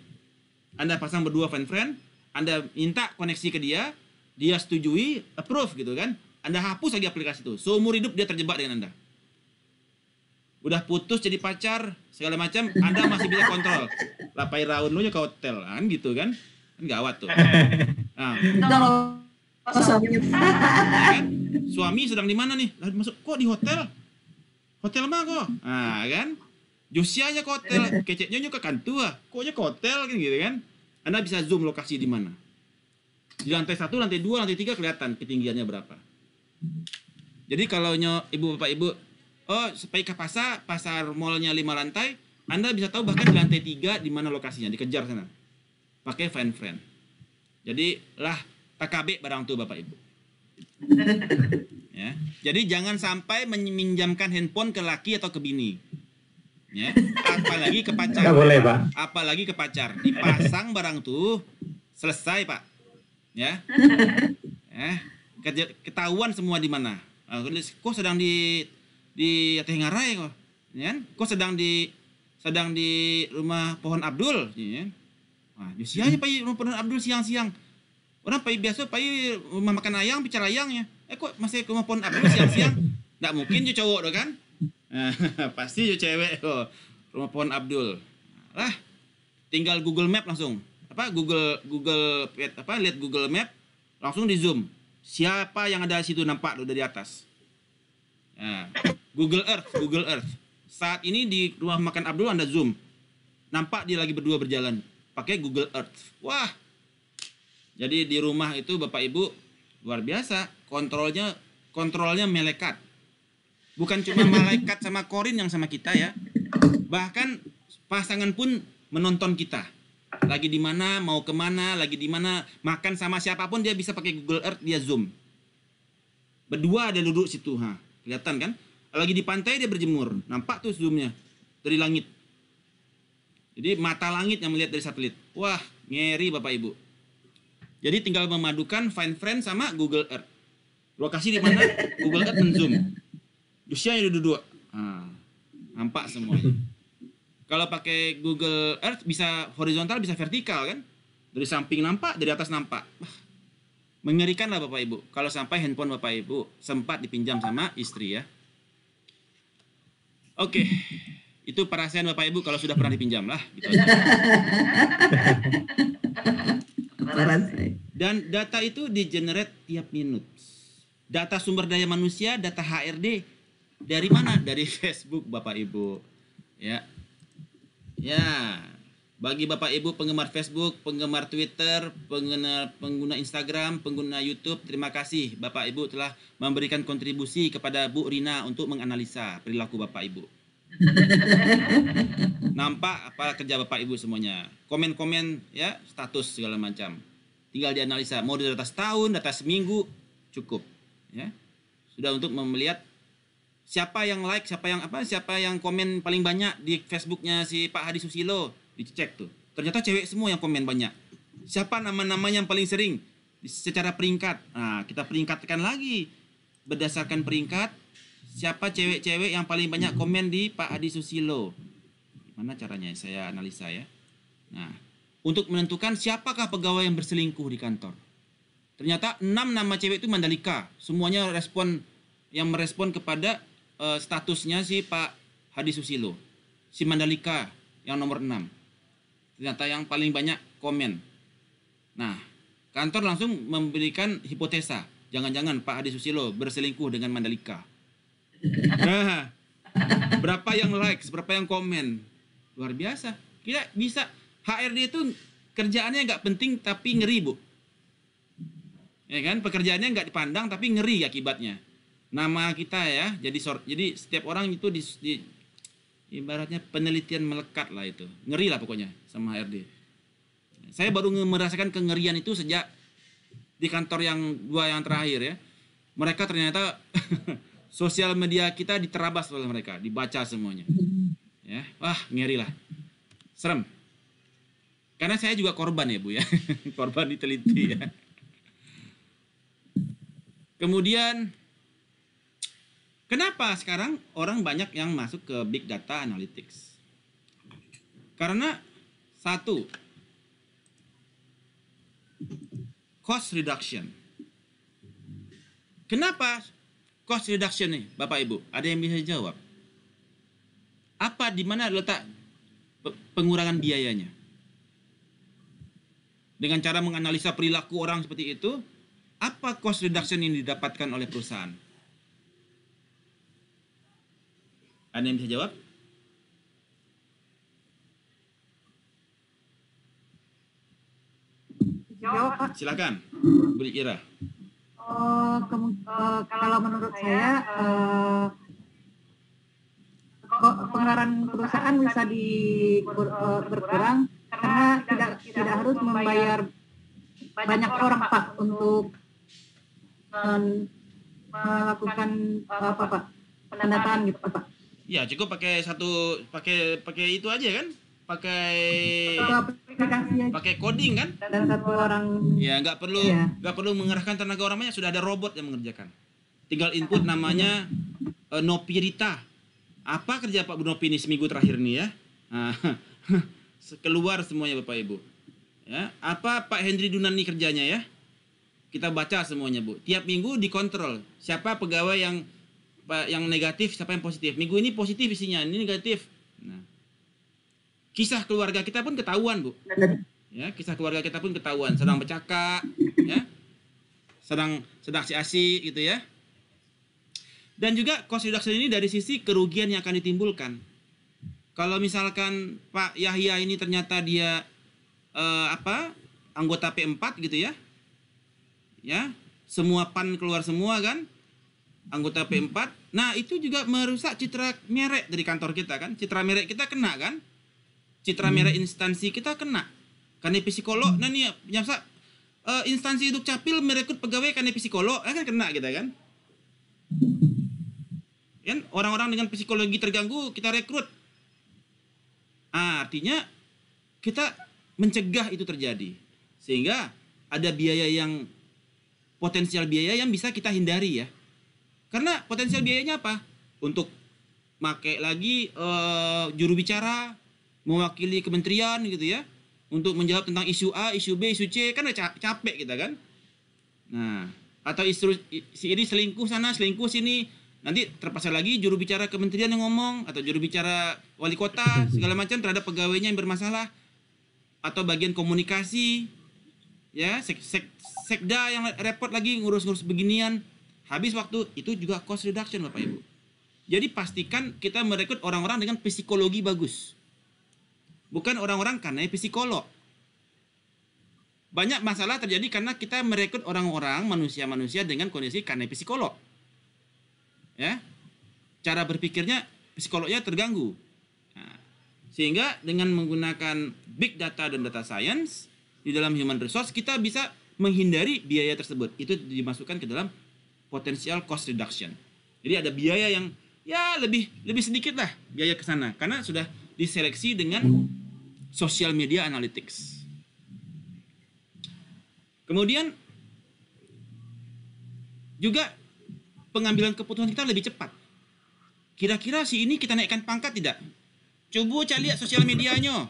Anda pasang berdua friend friend, Anda minta koneksi ke dia, dia setujui, approve gitu kan anda hapus lagi aplikasi itu. Seumur hidup dia terjebak dengan Anda. Udah putus jadi pacar, segala macam, Anda masih bisa kontrol. Lapai raun lu ke hotel, kan gitu kan? Kan gawat tuh. Nah. Oh, Suami. Iya kan? Suami sedang di mana nih? Lah, masuk kok di hotel? Hotel mah kok. Nah, kan? Josianya ke hotel, keceknya ke kantua, koknya ke hotel kan gitu kan. Anda bisa zoom lokasi di mana. Di lantai satu, lantai dua, lantai tiga kelihatan ketinggiannya berapa. Jadi kalau nyo ibu bapak ibu, oh supaya ke pasar, pasar malnya lima lantai, anda bisa tahu bahkan di lantai tiga di mana lokasinya, dikejar sana. Pakai fan friend. Jadi lah TKB barang tuh bapak ibu. Ya. Jadi jangan sampai meminjamkan handphone ke laki atau ke bini. Ya. Apalagi ke pacar. boleh, Pak. Apalagi ke pacar. Dipasang barang tuh selesai, Pak. Ya. Ya. ketahuan semua di mana. Ah, kau sedang di di Tengarai kok, ya kan? Kau sedang di sedang di rumah pohon Abdul, ya Nah, di siang pagi rumah pohon Abdul siang-siang. Orang pagi biasa pagi rumah makan ayam bicara ya. Eh kok masih ke rumah pohon Abdul siang-siang? Tak mungkin dia cowok kan? Ah, pasti dia cewek kok. Rumah pohon Abdul. Lah, tinggal Google Map langsung. Apa Google Google apa lihat Google Map langsung di zoom Siapa yang ada di situ nampak lo dari atas? Nah, Google Earth, Google Earth. Saat ini di rumah makan Abdul Anda zoom. Nampak dia lagi berdua berjalan pakai Google Earth. Wah. Jadi di rumah itu Bapak Ibu luar biasa, kontrolnya kontrolnya melekat. Bukan cuma malaikat sama korin yang sama kita ya. Bahkan pasangan pun menonton kita lagi di mana, mau kemana, lagi di mana, makan sama siapapun dia bisa pakai Google Earth, dia zoom. Berdua ada duduk situ, ha. Kelihatan kan? Lagi di pantai dia berjemur, nampak tuh zoomnya dari langit. Jadi mata langit yang melihat dari satelit. Wah, ngeri Bapak Ibu. Jadi tinggal memadukan Find Friend sama Google Earth. Lokasi di mana Google Earth menzoom. Dusia yang duduk dua. nampak semuanya. Kalau pakai Google Earth bisa horizontal, bisa vertikal kan? Dari samping nampak, dari atas nampak. mengerikan lah Bapak Ibu. Kalau sampai handphone Bapak Ibu sempat dipinjam sama istri ya. Oke, okay. itu perasaan Bapak Ibu kalau sudah pernah hmm. dipinjam lah. Gitu Dan data itu di generate tiap minut. Data sumber daya manusia, data HRD dari mana? Dari Facebook Bapak Ibu. Ya, Ya, bagi Bapak Ibu penggemar Facebook, penggemar Twitter, pengguna, pengguna Instagram, pengguna YouTube, terima kasih Bapak Ibu telah memberikan kontribusi kepada Bu Rina untuk menganalisa perilaku Bapak Ibu. Nampak apa kerja Bapak Ibu semuanya. Komen-komen ya, status segala macam. Tinggal dianalisa, mau atas tahun, atas seminggu, cukup. Ya. Sudah untuk melihat siapa yang like, siapa yang apa, siapa yang komen paling banyak di Facebooknya si Pak Hadi Susilo, dicek tuh. Ternyata cewek semua yang komen banyak. Siapa nama-nama yang paling sering secara peringkat. Nah, kita peringkatkan lagi berdasarkan peringkat siapa cewek-cewek yang paling banyak komen di Pak Hadi Susilo. Mana caranya saya analisa ya. Nah, untuk menentukan siapakah pegawai yang berselingkuh di kantor. Ternyata enam nama cewek itu Mandalika, semuanya respon yang merespon kepada uh, statusnya si Pak Hadi Susilo, si Mandalika yang nomor 6. Ternyata yang paling banyak komen. Nah, kantor langsung memberikan hipotesa, jangan-jangan Pak Hadi Susilo berselingkuh dengan Mandalika. Nah, berapa yang like, berapa yang komen. Luar biasa. Kita bisa HRD itu kerjaannya nggak penting tapi ngeri, Bu. Ya kan? Pekerjaannya nggak dipandang tapi ngeri akibatnya nama kita ya jadi sort jadi setiap orang itu di, di ibaratnya penelitian melekat lah itu ngeri lah pokoknya sama HRD saya baru merasakan kengerian itu sejak di kantor yang dua yang terakhir ya mereka ternyata sosial media kita diterabas oleh mereka dibaca semuanya ya wah ngeri lah serem karena saya juga korban ya bu ya korban diteliti ya kemudian Kenapa sekarang orang banyak yang masuk ke big data analytics? Karena satu, cost reduction. Kenapa cost reduction nih, Bapak Ibu? Ada yang bisa jawab? Apa di mana letak pengurangan biayanya? Dengan cara menganalisa perilaku orang seperti itu, apa cost reduction yang didapatkan oleh perusahaan? Ada yang bisa jawab? Jawab, Pak. Silakan, beri kira. Uh, eh, uh, eh, kalau menurut saya, uh, pengeluaran perusahaan bisa di ber, uh, berkurang karena tidak tidak harus membayar banyak orang Pak untuk um, melakukan apa Pak pendataan gitu Pak. Ya cukup pakai satu pakai pakai itu aja kan? Pakai pakai coding kan? Dan satu orang. Ya, nggak perlu iya. nggak ya. perlu mengerahkan tenaga orang banyak, sudah ada robot yang mengerjakan. Tinggal input namanya uh, eh, Nopirita. Apa kerja Pak Nopi ini seminggu terakhir ini ya? Nah, keluar semuanya Bapak Ibu. Ya, apa Pak Hendri Dunan ini kerjanya ya? Kita baca semuanya Bu. Tiap minggu dikontrol siapa pegawai yang yang negatif, siapa yang positif. Minggu ini positif isinya, ini negatif. Nah, kisah keluarga kita pun ketahuan, Bu. Ya, kisah keluarga kita pun ketahuan, sedang bercakap, ya. Sedang sedang asi gitu ya. Dan juga cost reduction ini dari sisi kerugian yang akan ditimbulkan. Kalau misalkan Pak Yahya ini ternyata dia eh, apa? anggota P4 gitu ya. Ya, semua pan keluar semua kan? anggota P4. Nah, itu juga merusak citra merek dari kantor kita kan. Citra merek kita kena kan? Citra hmm. merek instansi kita kena. Karena psikolog, hmm. nah nih ya, uh, instansi capil merekrut pegawai karena psikolog, nah, kan kena kita kan? Kan orang-orang dengan psikologi terganggu kita rekrut. Nah, artinya kita mencegah itu terjadi. Sehingga ada biaya yang potensial biaya yang bisa kita hindari ya. Karena potensial biayanya apa? Untuk make lagi uh, juru bicara, mewakili kementerian gitu ya, untuk menjawab tentang isu A, isu B, isu C, kan udah capek kita kan. Nah, atau istri si ini selingkuh sana, selingkuh sini, nanti terpaksa lagi juru bicara kementerian yang ngomong atau juru bicara wali kota segala macam terhadap pegawainya yang bermasalah atau bagian komunikasi ya sek, sek, sekda yang repot lagi ngurus-ngurus beginian Habis waktu itu juga cost reduction Bapak Ibu. Jadi pastikan kita merekrut orang-orang dengan psikologi bagus. Bukan orang-orang karena psikolog. Banyak masalah terjadi karena kita merekrut orang-orang manusia-manusia dengan kondisi karena psikolog. Ya. Cara berpikirnya psikolognya terganggu. Nah, sehingga dengan menggunakan big data dan data science di dalam human resource kita bisa menghindari biaya tersebut. Itu dimasukkan ke dalam potensial cost reduction. Jadi ada biaya yang ya lebih lebih sedikit lah biaya ke sana karena sudah diseleksi dengan social media analytics. Kemudian juga pengambilan keputusan kita lebih cepat. Kira-kira si ini kita naikkan pangkat tidak? Coba cari lihat sosial medianya.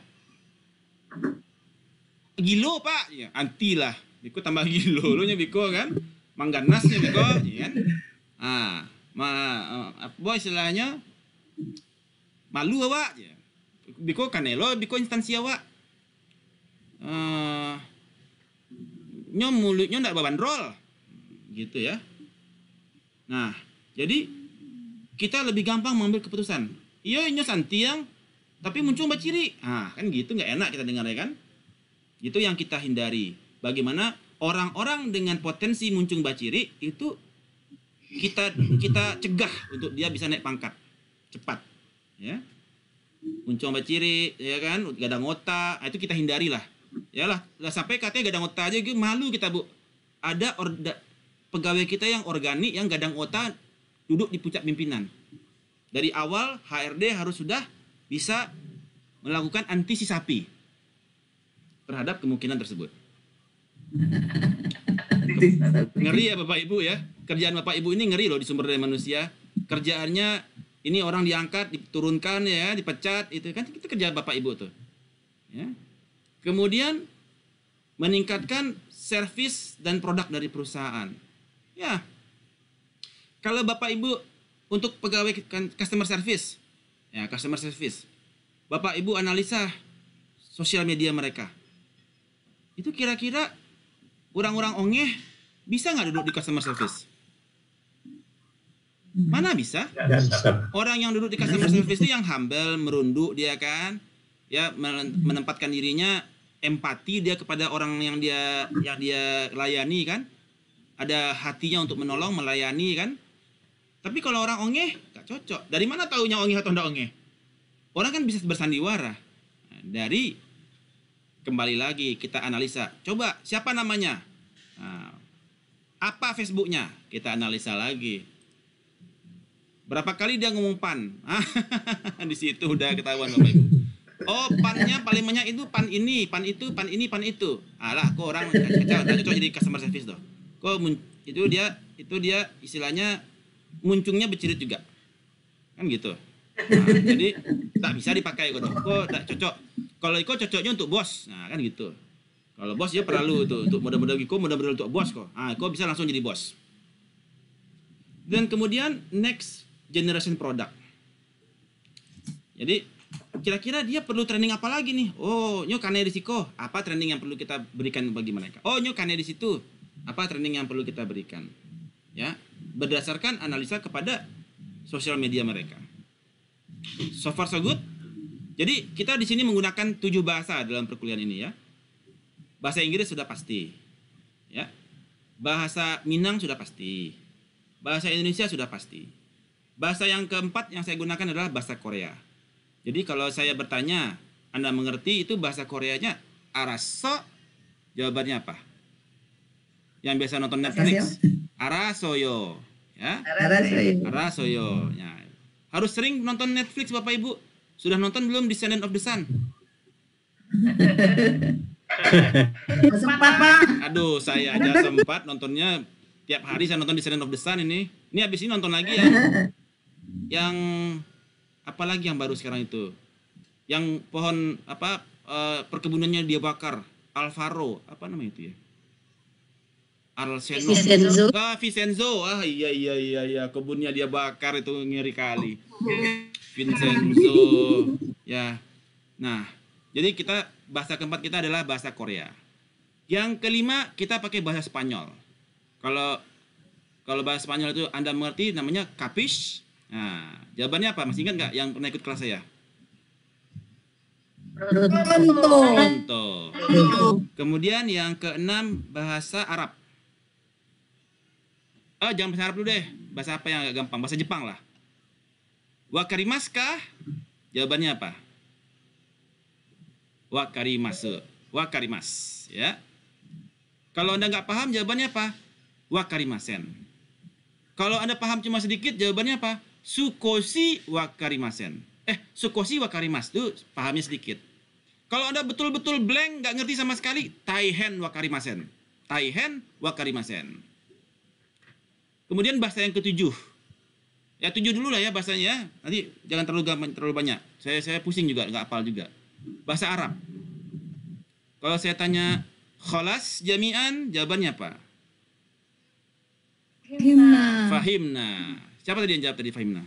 Gilo pak, ya, anti lah. Biko tambah gilo, lo nya kan? mangganas nih kok ya ah ma boy, eh, istilahnya malu awak ya biko kanelo biko instansi awak uh, eh, nyom mulutnya ndak babandrol gitu ya nah jadi kita lebih gampang mengambil keputusan iya nyo santiang tapi muncul mbak ah kan gitu nggak enak kita dengar ya kan itu yang kita hindari bagaimana orang-orang dengan potensi muncung baciri itu kita kita cegah untuk dia bisa naik pangkat cepat ya muncung baciri ya kan gadang otak ah, itu kita hindari lah ya lah sampai katanya gadang otak aja gitu malu kita bu ada orda, pegawai kita yang organik yang gadang otak duduk di puncak pimpinan dari awal HRD harus sudah bisa melakukan antisipasi terhadap kemungkinan tersebut ngeri ya Bapak Ibu ya. Kerjaan Bapak Ibu ini ngeri loh di sumber daya manusia. Kerjaannya ini orang diangkat, diturunkan ya, dipecat itu kan itu kerjaan Bapak Ibu tuh. Ya. Kemudian meningkatkan servis dan produk dari perusahaan. Ya. Kalau Bapak Ibu untuk pegawai kan customer service, ya customer service. Bapak Ibu analisa sosial media mereka. Itu kira-kira orang-orang ongeh bisa nggak duduk di customer service? Mana bisa? Orang yang duduk di customer service itu yang humble, merunduk dia kan, ya menempatkan dirinya empati dia kepada orang yang dia yang dia layani kan, ada hatinya untuk menolong, melayani kan. Tapi kalau orang ongeh, gak cocok. Dari mana taunya ongeh atau tidak ongeh? Orang kan bisa bersandiwara. Dari kembali lagi kita analisa. Coba siapa namanya? Nah, apa Facebooknya? Kita analisa lagi. Berapa kali dia ngomong pan? di situ udah ketahuan Bapak Ibu. Oh, pannya paling banyak itu pan ini, pan itu, pan ini, pan itu. Alah, kok orang kacau, dan jadi customer service tuh. Kok itu dia itu dia istilahnya muncungnya bercirit juga. Kan gitu. Nah, jadi tak bisa dipakai kodok. Kok tak cocok. Kalau Iko cocoknya untuk bos. Nah, kan gitu. Kalau bos dia ya perlu itu, untuk mudah mudahan Iko, mudah mudahan untuk bos kok. Ah, Iko bisa langsung jadi bos. Dan kemudian next generation product. Jadi kira-kira dia perlu training apa lagi nih? Oh, nyo karena di apa training yang perlu kita berikan bagi mereka? Oh, nyo karena di situ, apa training yang perlu kita berikan? Ya, berdasarkan analisa kepada sosial media mereka. So far so good. Jadi kita di sini menggunakan tujuh bahasa dalam perkuliahan ini ya. Bahasa Inggris sudah pasti. Ya. Bahasa Minang sudah pasti. Bahasa Indonesia sudah pasti. Bahasa yang keempat yang saya gunakan adalah bahasa Korea. Jadi kalau saya bertanya, Anda mengerti itu bahasa Koreanya araso? Jawabannya apa? Yang biasa nonton Netflix. Arasoyo. Ya. Arasoyo. Arasoyo. Ya. Harus sering nonton Netflix Bapak Ibu. Sudah nonton belum Descendant of the Sun? sempat Pak. Aduh, saya aja sempat nontonnya tiap hari saya nonton Descendant of the Sun ini. Ini habis ini nonton lagi ya. Yang apa lagi yang baru sekarang itu? Yang pohon apa eh, perkebunannya dia bakar, Alvaro, apa namanya itu ya? Arsenio, Vicenzo. Ah, Vicenzo. Ah, iya iya iya iya, kebunnya dia bakar itu ngeri kali. Vincenzo. ya. Nah, jadi kita bahasa keempat kita adalah bahasa Korea. Yang kelima kita pakai bahasa Spanyol. Kalau kalau bahasa Spanyol itu Anda mengerti namanya capish. Nah, jawabannya apa? Masih ingat nggak yang pernah ikut kelas saya? Pronto. Pronto. Kemudian yang keenam bahasa Arab oh, jangan bahasa Arab dulu deh bahasa apa yang agak gampang bahasa Jepang lah wakarimas kah jawabannya apa wakarimasu wakarimas ya kalau anda nggak paham jawabannya apa wakarimasen kalau anda paham cuma sedikit jawabannya apa sukosi wakarimasen eh sukosi wakarimas tuh pahamnya sedikit kalau anda betul-betul blank nggak ngerti sama sekali taihen wakarimasen taihen wakarimasen Kemudian bahasa yang ketujuh. Ya tujuh dulu lah ya bahasanya. Ya. Nanti jangan terlalu terlalu banyak. Saya saya pusing juga nggak apal juga. Bahasa Arab. Kalau saya tanya kholas jami'an, jawabannya apa? Fahimna. Fahimna. Siapa tadi yang jawab tadi Fahimna?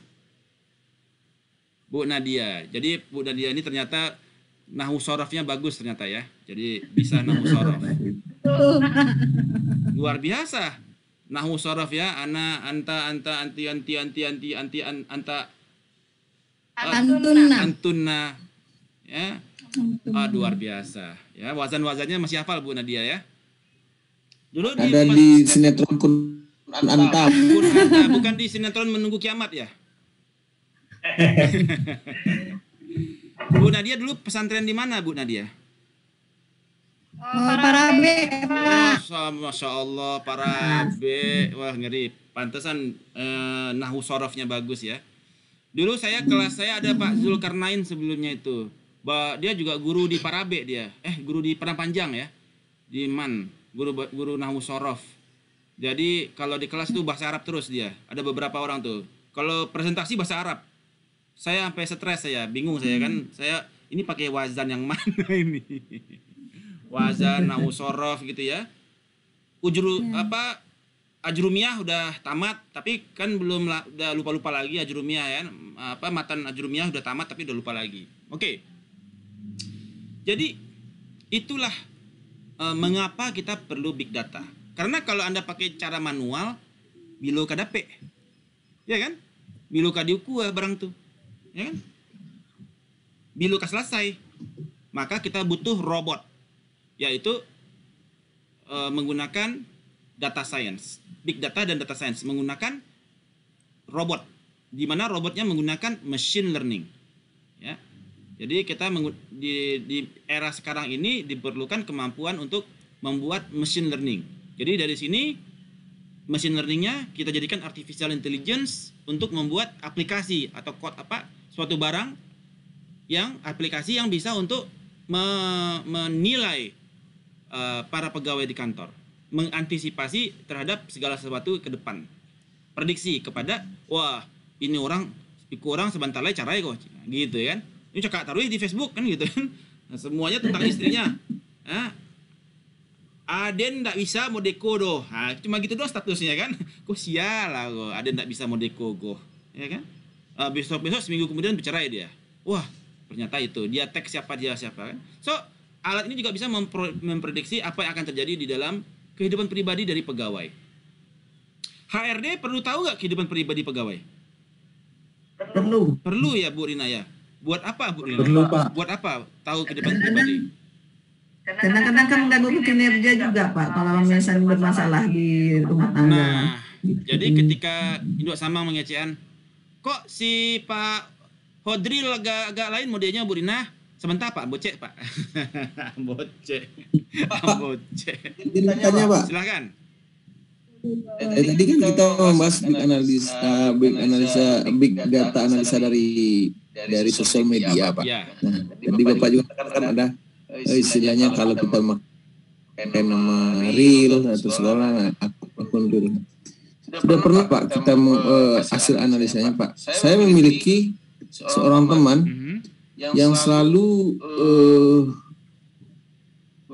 Bu Nadia. Jadi Bu Nadia ini ternyata nahu sorofnya bagus ternyata ya. Jadi bisa nahu sorof. Luar biasa nahwu sorof ya ana anta anta anti anti anti anti anti an, anta antunna antunna ya ah luar biasa ya wazan wazannya masih hafal Bu Nadia ya dulu ada di, di sinetron kun anta bukan di sinetron menunggu kiamat ya Bu Nadia dulu pesantren di mana Bu Nadia Oh, para B. Masa, Masya Allah, para B. Wah, ngeri. Pantesan eh, nahu sorofnya bagus ya. Dulu saya kelas saya ada Pak Zulkarnain sebelumnya itu. Dia juga guru di Parabe dia. Eh, guru di Padang Panjang ya. Di Man, guru guru nahu sorof. Jadi kalau di kelas tuh bahasa Arab terus dia. Ada beberapa orang tuh. Kalau presentasi bahasa Arab. Saya sampai stres saya, bingung saya kan. Hmm. Saya ini pakai wazan yang mana ini? wazan nausorof gitu ya ujru hmm. apa ajrumiyah udah tamat tapi kan belum la, udah lupa lupa lagi ajrumiyah ya apa matan ajrumiyah udah tamat tapi udah lupa lagi oke okay. jadi itulah e, mengapa kita perlu big data karena kalau anda pakai cara manual bilo kadape ya kan bilo kadiukua barang tuh ya kan bilo selesai maka kita butuh robot yaitu uh, menggunakan data science, big data dan data science menggunakan robot di mana robotnya menggunakan machine learning. Ya. Jadi kita di di era sekarang ini diperlukan kemampuan untuk membuat machine learning. Jadi dari sini machine learningnya kita jadikan artificial intelligence untuk membuat aplikasi atau code apa suatu barang yang aplikasi yang bisa untuk menilai Eh, para pegawai di kantor mengantisipasi terhadap segala sesuatu ke depan prediksi kepada wah ini orang kurang sebentar lagi caranya kok gitu ya kan ini cakap taruh di Facebook kan gitu kan nah, semuanya tentang istrinya nah, Aden ndak bisa mau doh. Nah, cuma gitu doh statusnya kan. Kok sial lah kok. Aden ndak bisa mau go. Ya kan? Ah, besok besok seminggu kemudian bercerai dia. Wah, ternyata itu dia teks siapa dia siapa kan. So, alat ini juga bisa memprediksi apa yang akan terjadi di dalam kehidupan pribadi dari pegawai. HRD perlu tahu nggak kehidupan pribadi pegawai? Perlu. Perlu ya Bu Rina ya. Buat apa Bu Rina? Perlu Pak. Buat apa tahu kehidupan pribadi? Kadang-kadang kan mengganggu kinerja juga Pak kalau misalnya bermasalah di rumah tangga. Nah, jadi ketika induk sama mengecehan, kok si Pak Hodri agak-agak lain modelnya Bu Rina? Sebentar Pak, bocek Pak. bocek. pak bocek. Ditanya Pak. Silahkan. Eh, tadi kan kita membahas big ah, analisa, big analisa big data analisa dari dari sosial media pak. Ya. Nah, tadi bapak juga kan ada eh, istilahnya kalau kita pakai nama real atau segala akun real. Sudah pernah pak kita mau, uh, eh, hasil analisanya pak. Saya memiliki seorang teman. Mhm yang, selalu, selalu uh,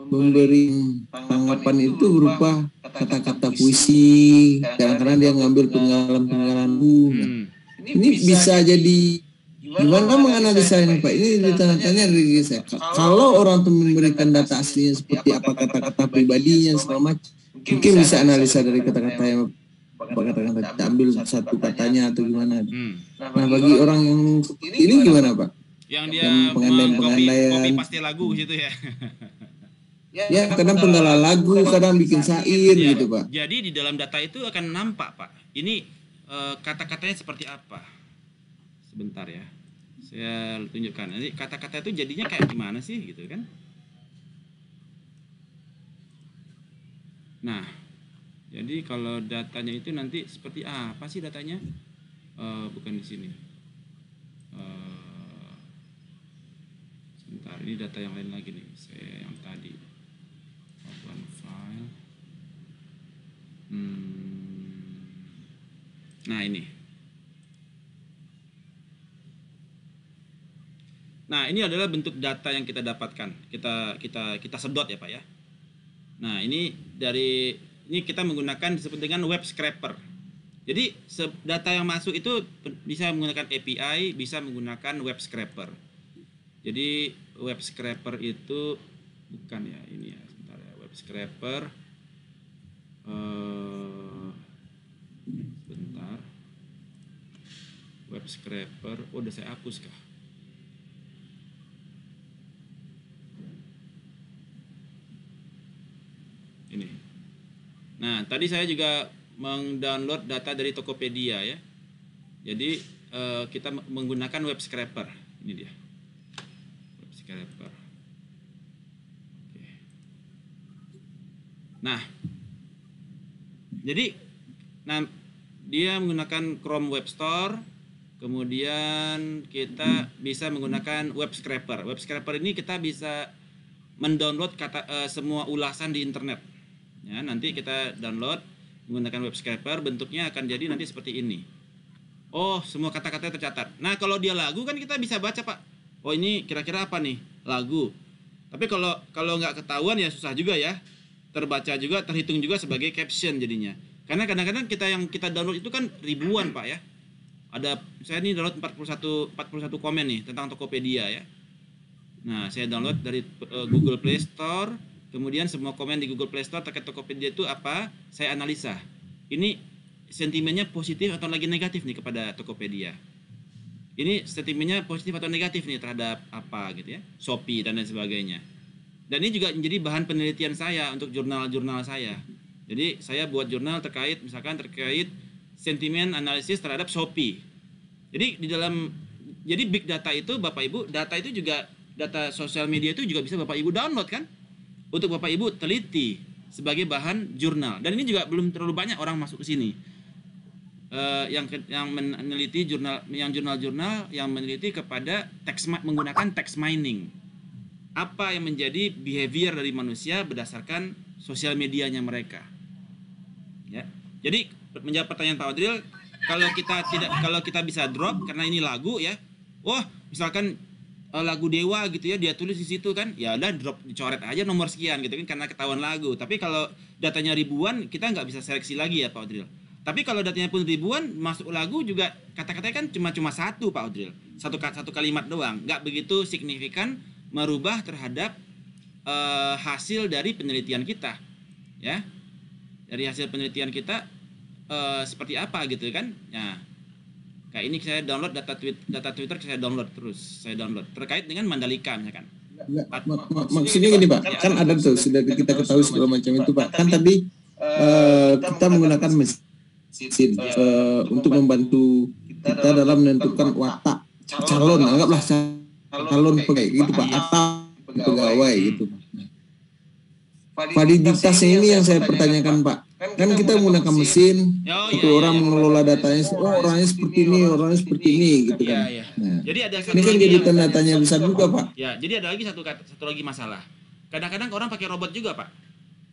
memberi tanggapan itu berupa kata-kata puisi kadang-kadang dia ngambil pengalaman-pengalaman hmm. ini bisa jadi gimana menganalisa ini pak ini ditanya-tanya dari saya kalau orang itu memberikan data aslinya seperti apa kata-kata pribadinya segala mungkin bisa analisa dari kata-kata yang apa kata-kata ambil satu katanya atau gimana hmm. nah, nah bagi orang yang ini gimana pak yang dia mengkopi kopi ya. pasti lagu gitu ya. Ya, ya kadang penggalan lagu, kadang bikin sair ya, gitu pak. Jadi di dalam data itu akan nampak pak. Ini uh, kata-katanya seperti apa? Sebentar ya, saya tunjukkan. Nanti kata-kata itu jadinya kayak gimana sih gitu kan? Nah, jadi kalau datanya itu nanti seperti apa sih datanya? Uh, bukan di sini. Uh, Bentar, ini data yang lain lagi nih saya yang tadi open file hmm. nah ini nah ini adalah bentuk data yang kita dapatkan kita kita kita sedot ya pak ya nah ini dari ini kita menggunakan disebut dengan web scraper jadi data yang masuk itu bisa menggunakan API bisa menggunakan web scraper jadi web scraper itu bukan ya ini ya sebentar ya web scraper uh, sebentar web scraper oh, udah saya hapus kah ini nah tadi saya juga mengdownload data dari Tokopedia ya jadi uh, kita menggunakan web scraper ini dia pakai nah jadi nah dia menggunakan Chrome Web Store kemudian kita bisa menggunakan web scraper web scraper ini kita bisa mendownload kata e, semua ulasan di internet ya nanti kita download menggunakan web scraper bentuknya akan jadi nanti seperti ini oh semua kata-kata tercatat nah kalau dia lagu kan kita bisa baca pak oh ini kira-kira apa nih lagu tapi kalau kalau nggak ketahuan ya susah juga ya terbaca juga terhitung juga sebagai caption jadinya karena kadang-kadang kita yang kita download itu kan ribuan pak ya ada saya ini download 41 41 komen nih tentang Tokopedia ya nah saya download dari uh, Google Play Store kemudian semua komen di Google Play Store terkait Tokopedia itu apa saya analisa ini sentimennya positif atau lagi negatif nih kepada Tokopedia ini statementnya positif atau negatif nih terhadap apa gitu ya Shopee dan lain sebagainya dan ini juga menjadi bahan penelitian saya untuk jurnal-jurnal saya jadi saya buat jurnal terkait misalkan terkait sentimen analisis terhadap Shopee jadi di dalam jadi big data itu Bapak Ibu data itu juga data sosial media itu juga bisa Bapak Ibu download kan untuk Bapak Ibu teliti sebagai bahan jurnal dan ini juga belum terlalu banyak orang masuk ke sini uh, yang yang meneliti jurnal yang jurnal-jurnal yang meneliti kepada teks menggunakan teks mining. Apa yang menjadi behavior dari manusia berdasarkan sosial medianya mereka. Ya. Jadi menjawab pertanyaan Pak Adril kalau kita tidak kalau kita bisa drop karena ini lagu ya. Wah, misalkan eh, lagu Dewa gitu ya dia tulis di situ kan ya udah drop dicoret aja nomor sekian gitu kan karena ketahuan lagu tapi kalau datanya ribuan kita nggak bisa seleksi lagi ya Pak Adril tapi kalau datanya pun ribuan, masuk lagu juga kata kata kan cuma-cuma satu Pak Odril. Satu, satu kalimat doang. Nggak begitu signifikan merubah terhadap uh, hasil dari penelitian kita. Ya. Dari hasil penelitian kita uh, seperti apa gitu kan. Nah, kayak ini saya download data tweet, data Twitter saya download terus. Saya download terkait dengan Mandalika misalkan. Iya, maksudnya gini Pak, kan ada tuh sudah kita ketahui segala macam itu Pak. Kan tadi eh, kita menggunakan mesin Sin, uh, untuk membantu kita dalam menentukan watak calon, anggaplah calon pegawai itu, gitu, Pak, atau pegawai gitu. Validitasnya ini yang saya pertanyakan Pak. Kan, kan kita menggunakan mesin, satu oh, iya, iya, orang iya, mengelola datanya, oh orangnya seperti ini, orangnya seperti ini gitu, gitu kan. kan. Nah, jadi ada ini kan jadi tanda tanya besar juga Pak. Ya, jadi ada lagi satu satu lagi masalah. Kadang-kadang orang pakai robot juga Pak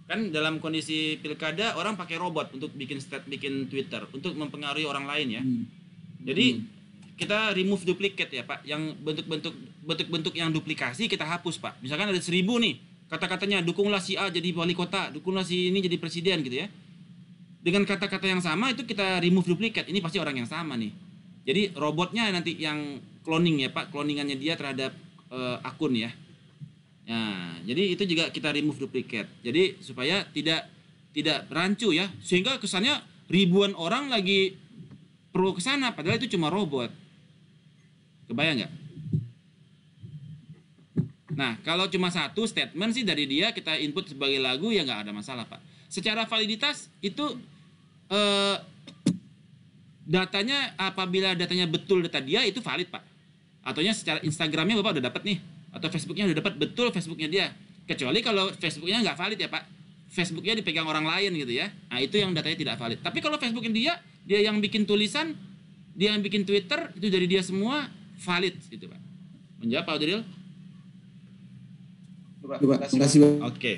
kan dalam kondisi pilkada orang pakai robot untuk bikin stat bikin Twitter untuk mempengaruhi orang lain ya hmm. jadi hmm. kita remove duplikat ya pak yang bentuk-bentuk bentuk-bentuk yang duplikasi kita hapus pak misalkan ada seribu nih kata-katanya dukunglah si A jadi wali kota dukunglah si ini jadi presiden gitu ya dengan kata-kata yang sama itu kita remove duplikat ini pasti orang yang sama nih jadi robotnya nanti yang cloning ya pak cloningannya dia terhadap uh, akun ya Nah, jadi itu juga kita remove duplicate. Jadi supaya tidak tidak rancu ya, sehingga kesannya ribuan orang lagi perlu ke sana padahal itu cuma robot. Kebayang nggak? Nah, kalau cuma satu statement sih dari dia kita input sebagai lagu ya nggak ada masalah, Pak. Secara validitas itu eh, datanya apabila datanya betul data dia itu valid, Pak. Ataunya secara Instagramnya Bapak udah dapat nih atau Facebooknya udah dapat betul Facebooknya dia kecuali kalau Facebooknya nggak valid ya pak Facebooknya dipegang orang lain gitu ya nah itu yang datanya tidak valid tapi kalau Facebooknya dia dia yang bikin tulisan dia yang bikin Twitter itu dari dia semua valid gitu pak menjawab Pak Udril Terima kasih. Pak Oke. Okay.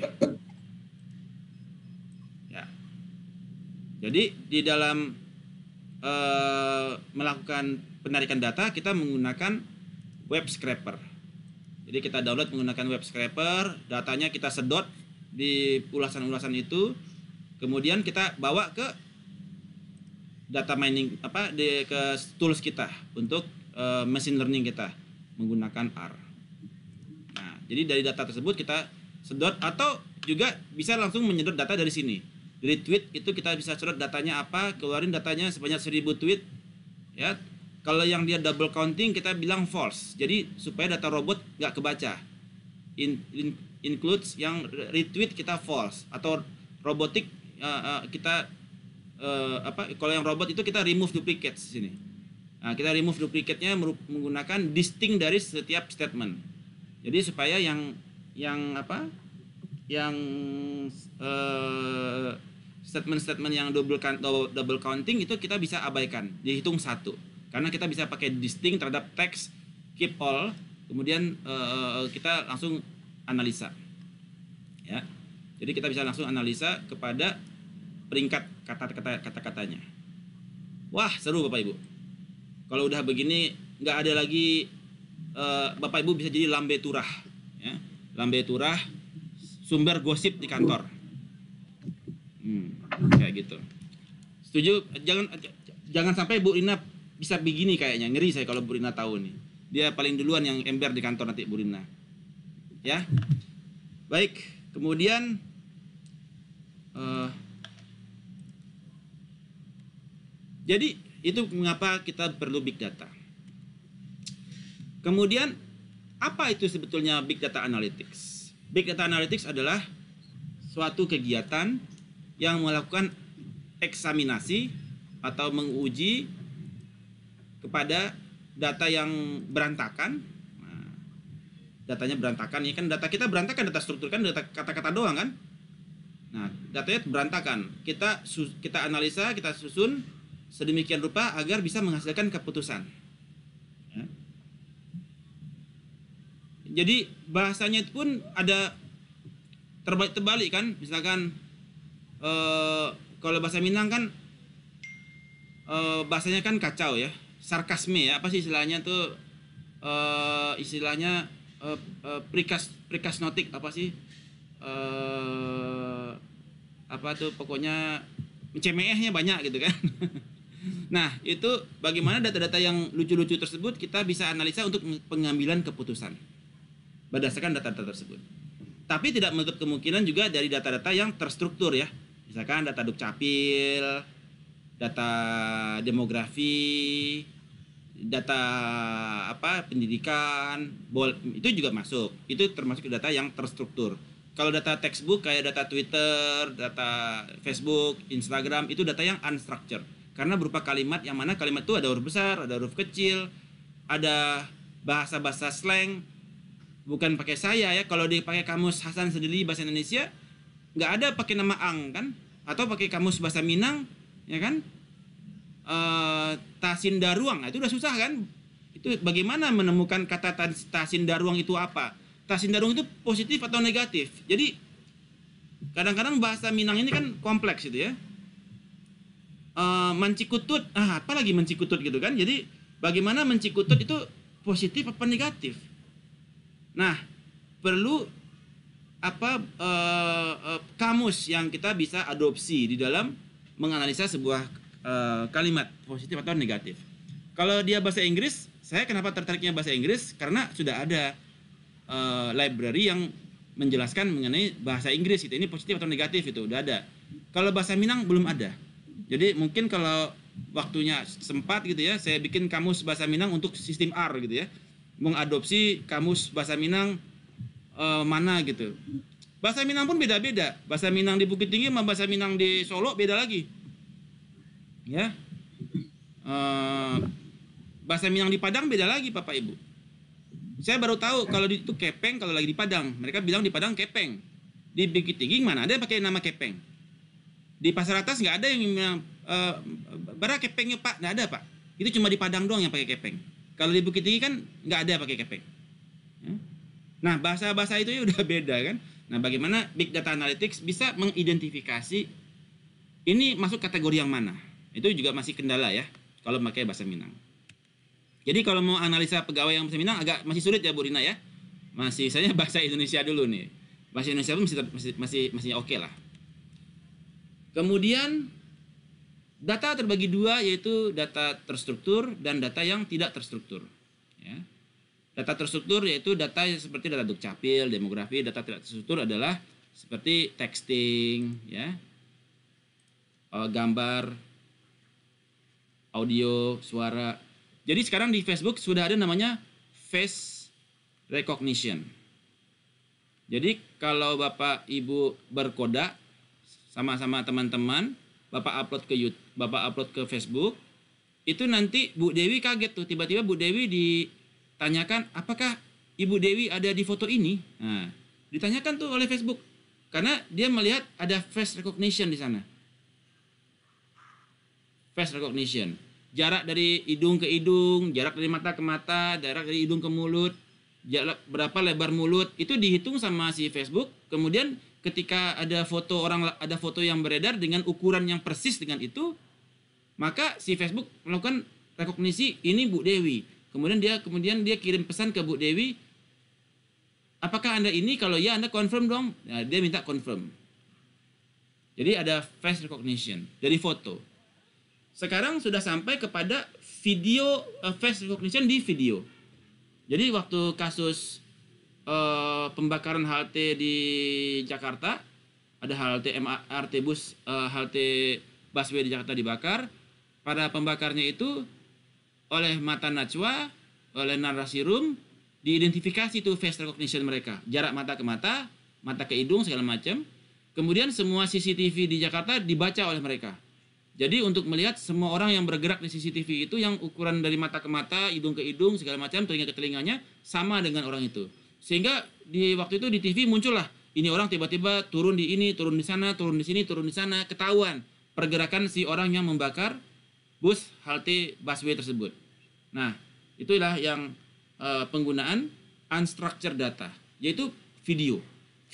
Ya. Jadi di dalam uh, melakukan penarikan data kita menggunakan web scraper. Jadi kita download menggunakan web scraper, datanya kita sedot di ulasan-ulasan itu, kemudian kita bawa ke data mining apa di ke tools kita untuk e, machine learning kita menggunakan R. Nah, jadi dari data tersebut kita sedot atau juga bisa langsung menyedot data dari sini. Dari tweet itu kita bisa sedot datanya apa, keluarin datanya sebanyak 1000 tweet ya kalau yang dia double counting kita bilang false. Jadi supaya data robot nggak kebaca. In, in, includes yang retweet kita false atau robotik uh, uh, kita uh, apa kalau yang robot itu kita remove duplicates di sini. Nah, kita remove duplicate-nya menggunakan distinct dari setiap statement. Jadi supaya yang yang apa? yang statement-statement uh, yang double count, double counting itu kita bisa abaikan, dihitung satu. Karena kita bisa pakai distinct terhadap teks, keep all, kemudian uh, kita langsung analisa. Ya. Jadi kita bisa langsung analisa kepada peringkat kata-kata kata-katanya. Wah, seru Bapak Ibu. Kalau udah begini nggak ada lagi uh, Bapak Ibu bisa jadi lambe turah, ya. Lambe turah sumber gosip di kantor. Hmm, kayak gitu. Setuju? Jangan jangan sampai Bu Rina bisa begini kayaknya ngeri saya kalau Burina tahu nih dia paling duluan yang ember di kantor nanti Burina ya baik kemudian uh, jadi itu mengapa kita perlu big data kemudian apa itu sebetulnya big data analytics big data analytics adalah suatu kegiatan yang melakukan eksaminasi atau menguji kepada data yang berantakan nah, datanya berantakan ya kan data kita berantakan data struktur kan data kata-kata doang kan nah datanya berantakan kita kita analisa kita susun sedemikian rupa agar bisa menghasilkan keputusan ya. jadi bahasanya pun ada terbalik terbalik kan misalkan eh, kalau bahasa Minang kan eh, bahasanya kan kacau ya sarkasme ya apa sih istilahnya tuh uh, istilahnya uh, eh, uh, eh, prikas prikasnotik apa sih uh, apa tuh pokoknya mencemehnya banyak gitu kan nah itu bagaimana data-data yang lucu-lucu tersebut kita bisa analisa untuk pengambilan keputusan berdasarkan data-data tersebut tapi tidak menutup kemungkinan juga dari data-data yang terstruktur ya misalkan data dukcapil data demografi, data apa pendidikan, itu juga masuk. Itu termasuk data yang terstruktur. Kalau data textbook kayak data Twitter, data Facebook, Instagram itu data yang unstructured karena berupa kalimat yang mana kalimat itu ada huruf besar, ada huruf kecil, ada bahasa-bahasa slang bukan pakai saya ya kalau dipakai kamus Hasan Sedili bahasa Indonesia nggak ada pakai nama ang kan atau pakai kamus bahasa Minang ya kan? E, eh, tasin daruang, nah, itu udah susah kan? Itu bagaimana menemukan kata tasin daruang itu apa? Tasin daruang itu positif atau negatif? Jadi kadang-kadang bahasa Minang ini kan kompleks itu ya. E, eh, mencikutut, ah apa lagi mencikutut gitu kan? Jadi bagaimana mencikutut itu positif atau negatif? Nah, perlu apa uh, uh, kamus yang kita bisa adopsi di dalam menganalisa sebuah uh, kalimat positif atau negatif. Kalau dia bahasa Inggris, saya kenapa tertariknya bahasa Inggris? Karena sudah ada uh, library yang menjelaskan mengenai bahasa Inggris itu ini positif atau negatif itu udah ada. Kalau bahasa Minang belum ada. Jadi mungkin kalau waktunya sempat gitu ya, saya bikin kamus bahasa Minang untuk sistem R gitu ya, mengadopsi kamus bahasa Minang uh, mana gitu. Bahasa Minang pun beda-beda. Bahasa Minang di Bukit Tinggi sama bahasa Minang di Solo beda lagi. Ya. Eh, bahasa Minang di Padang beda lagi Bapak Ibu. Saya baru tahu kalau di, itu kepeng kalau lagi di Padang. Mereka bilang di Padang kepeng. Di Bukit Tinggi mana ada yang pakai nama kepeng. Di pasar atas nggak ada yang bilang e, kepengnya Pak, nggak ada Pak. Itu cuma di Padang doang yang pakai kepeng. Kalau di Bukit Tinggi kan nggak ada yang pakai kepeng. Ya. Nah bahasa-bahasa itu ya udah beda kan. Nah, bagaimana big data analytics bisa mengidentifikasi ini masuk kategori yang mana? Itu juga masih kendala ya kalau pakai bahasa Minang. Jadi kalau mau analisa pegawai yang bahasa Minang agak masih sulit ya Bu Rina ya. Masih saya bahasa Indonesia dulu nih. Bahasa Indonesia pun masih masih masih, masih oke okay lah. Kemudian data terbagi dua yaitu data terstruktur dan data yang tidak terstruktur. Ya. Data terstruktur yaitu data seperti data dukcapil, demografi, data tidak terstruktur adalah seperti texting, ya, eh, gambar, audio, suara. Jadi sekarang di Facebook sudah ada namanya face recognition. Jadi kalau Bapak Ibu berkoda sama-sama teman-teman, Bapak upload ke YouTube, Bapak upload ke Facebook, itu nanti Bu Dewi kaget tuh tiba-tiba Bu Dewi di tanyakan apakah Ibu Dewi ada di foto ini? Nah, ditanyakan tuh oleh Facebook karena dia melihat ada face recognition di sana. Face recognition. Jarak dari hidung ke hidung, jarak dari mata ke mata, jarak dari hidung ke mulut, jarak berapa lebar mulut itu dihitung sama si Facebook. Kemudian ketika ada foto orang ada foto yang beredar dengan ukuran yang persis dengan itu, maka si Facebook melakukan rekognisi ini Bu Dewi. Kemudian dia kemudian dia kirim pesan ke Bu Dewi, apakah Anda ini? Kalau ya Anda confirm dong. Nah, dia minta confirm. Jadi ada face recognition dari foto. Sekarang sudah sampai kepada video uh, face recognition di video. Jadi waktu kasus uh, pembakaran halte di Jakarta, ada halte MRT bus uh, halte busway di Jakarta dibakar. Para pembakarnya itu oleh mata najwa, oleh narasi rum diidentifikasi tuh face recognition mereka. Jarak mata ke mata, mata ke hidung, segala macam. Kemudian semua CCTV di Jakarta dibaca oleh mereka. Jadi untuk melihat semua orang yang bergerak di CCTV itu yang ukuran dari mata ke mata, hidung ke hidung, segala macam, telinga ke telinganya sama dengan orang itu. Sehingga di waktu itu di TV muncullah ini orang tiba-tiba turun di ini, turun di sana, turun di sini, turun di sana, ketahuan pergerakan si orang yang membakar bus halte busway tersebut. Nah, itulah yang e, penggunaan unstructured data, yaitu video.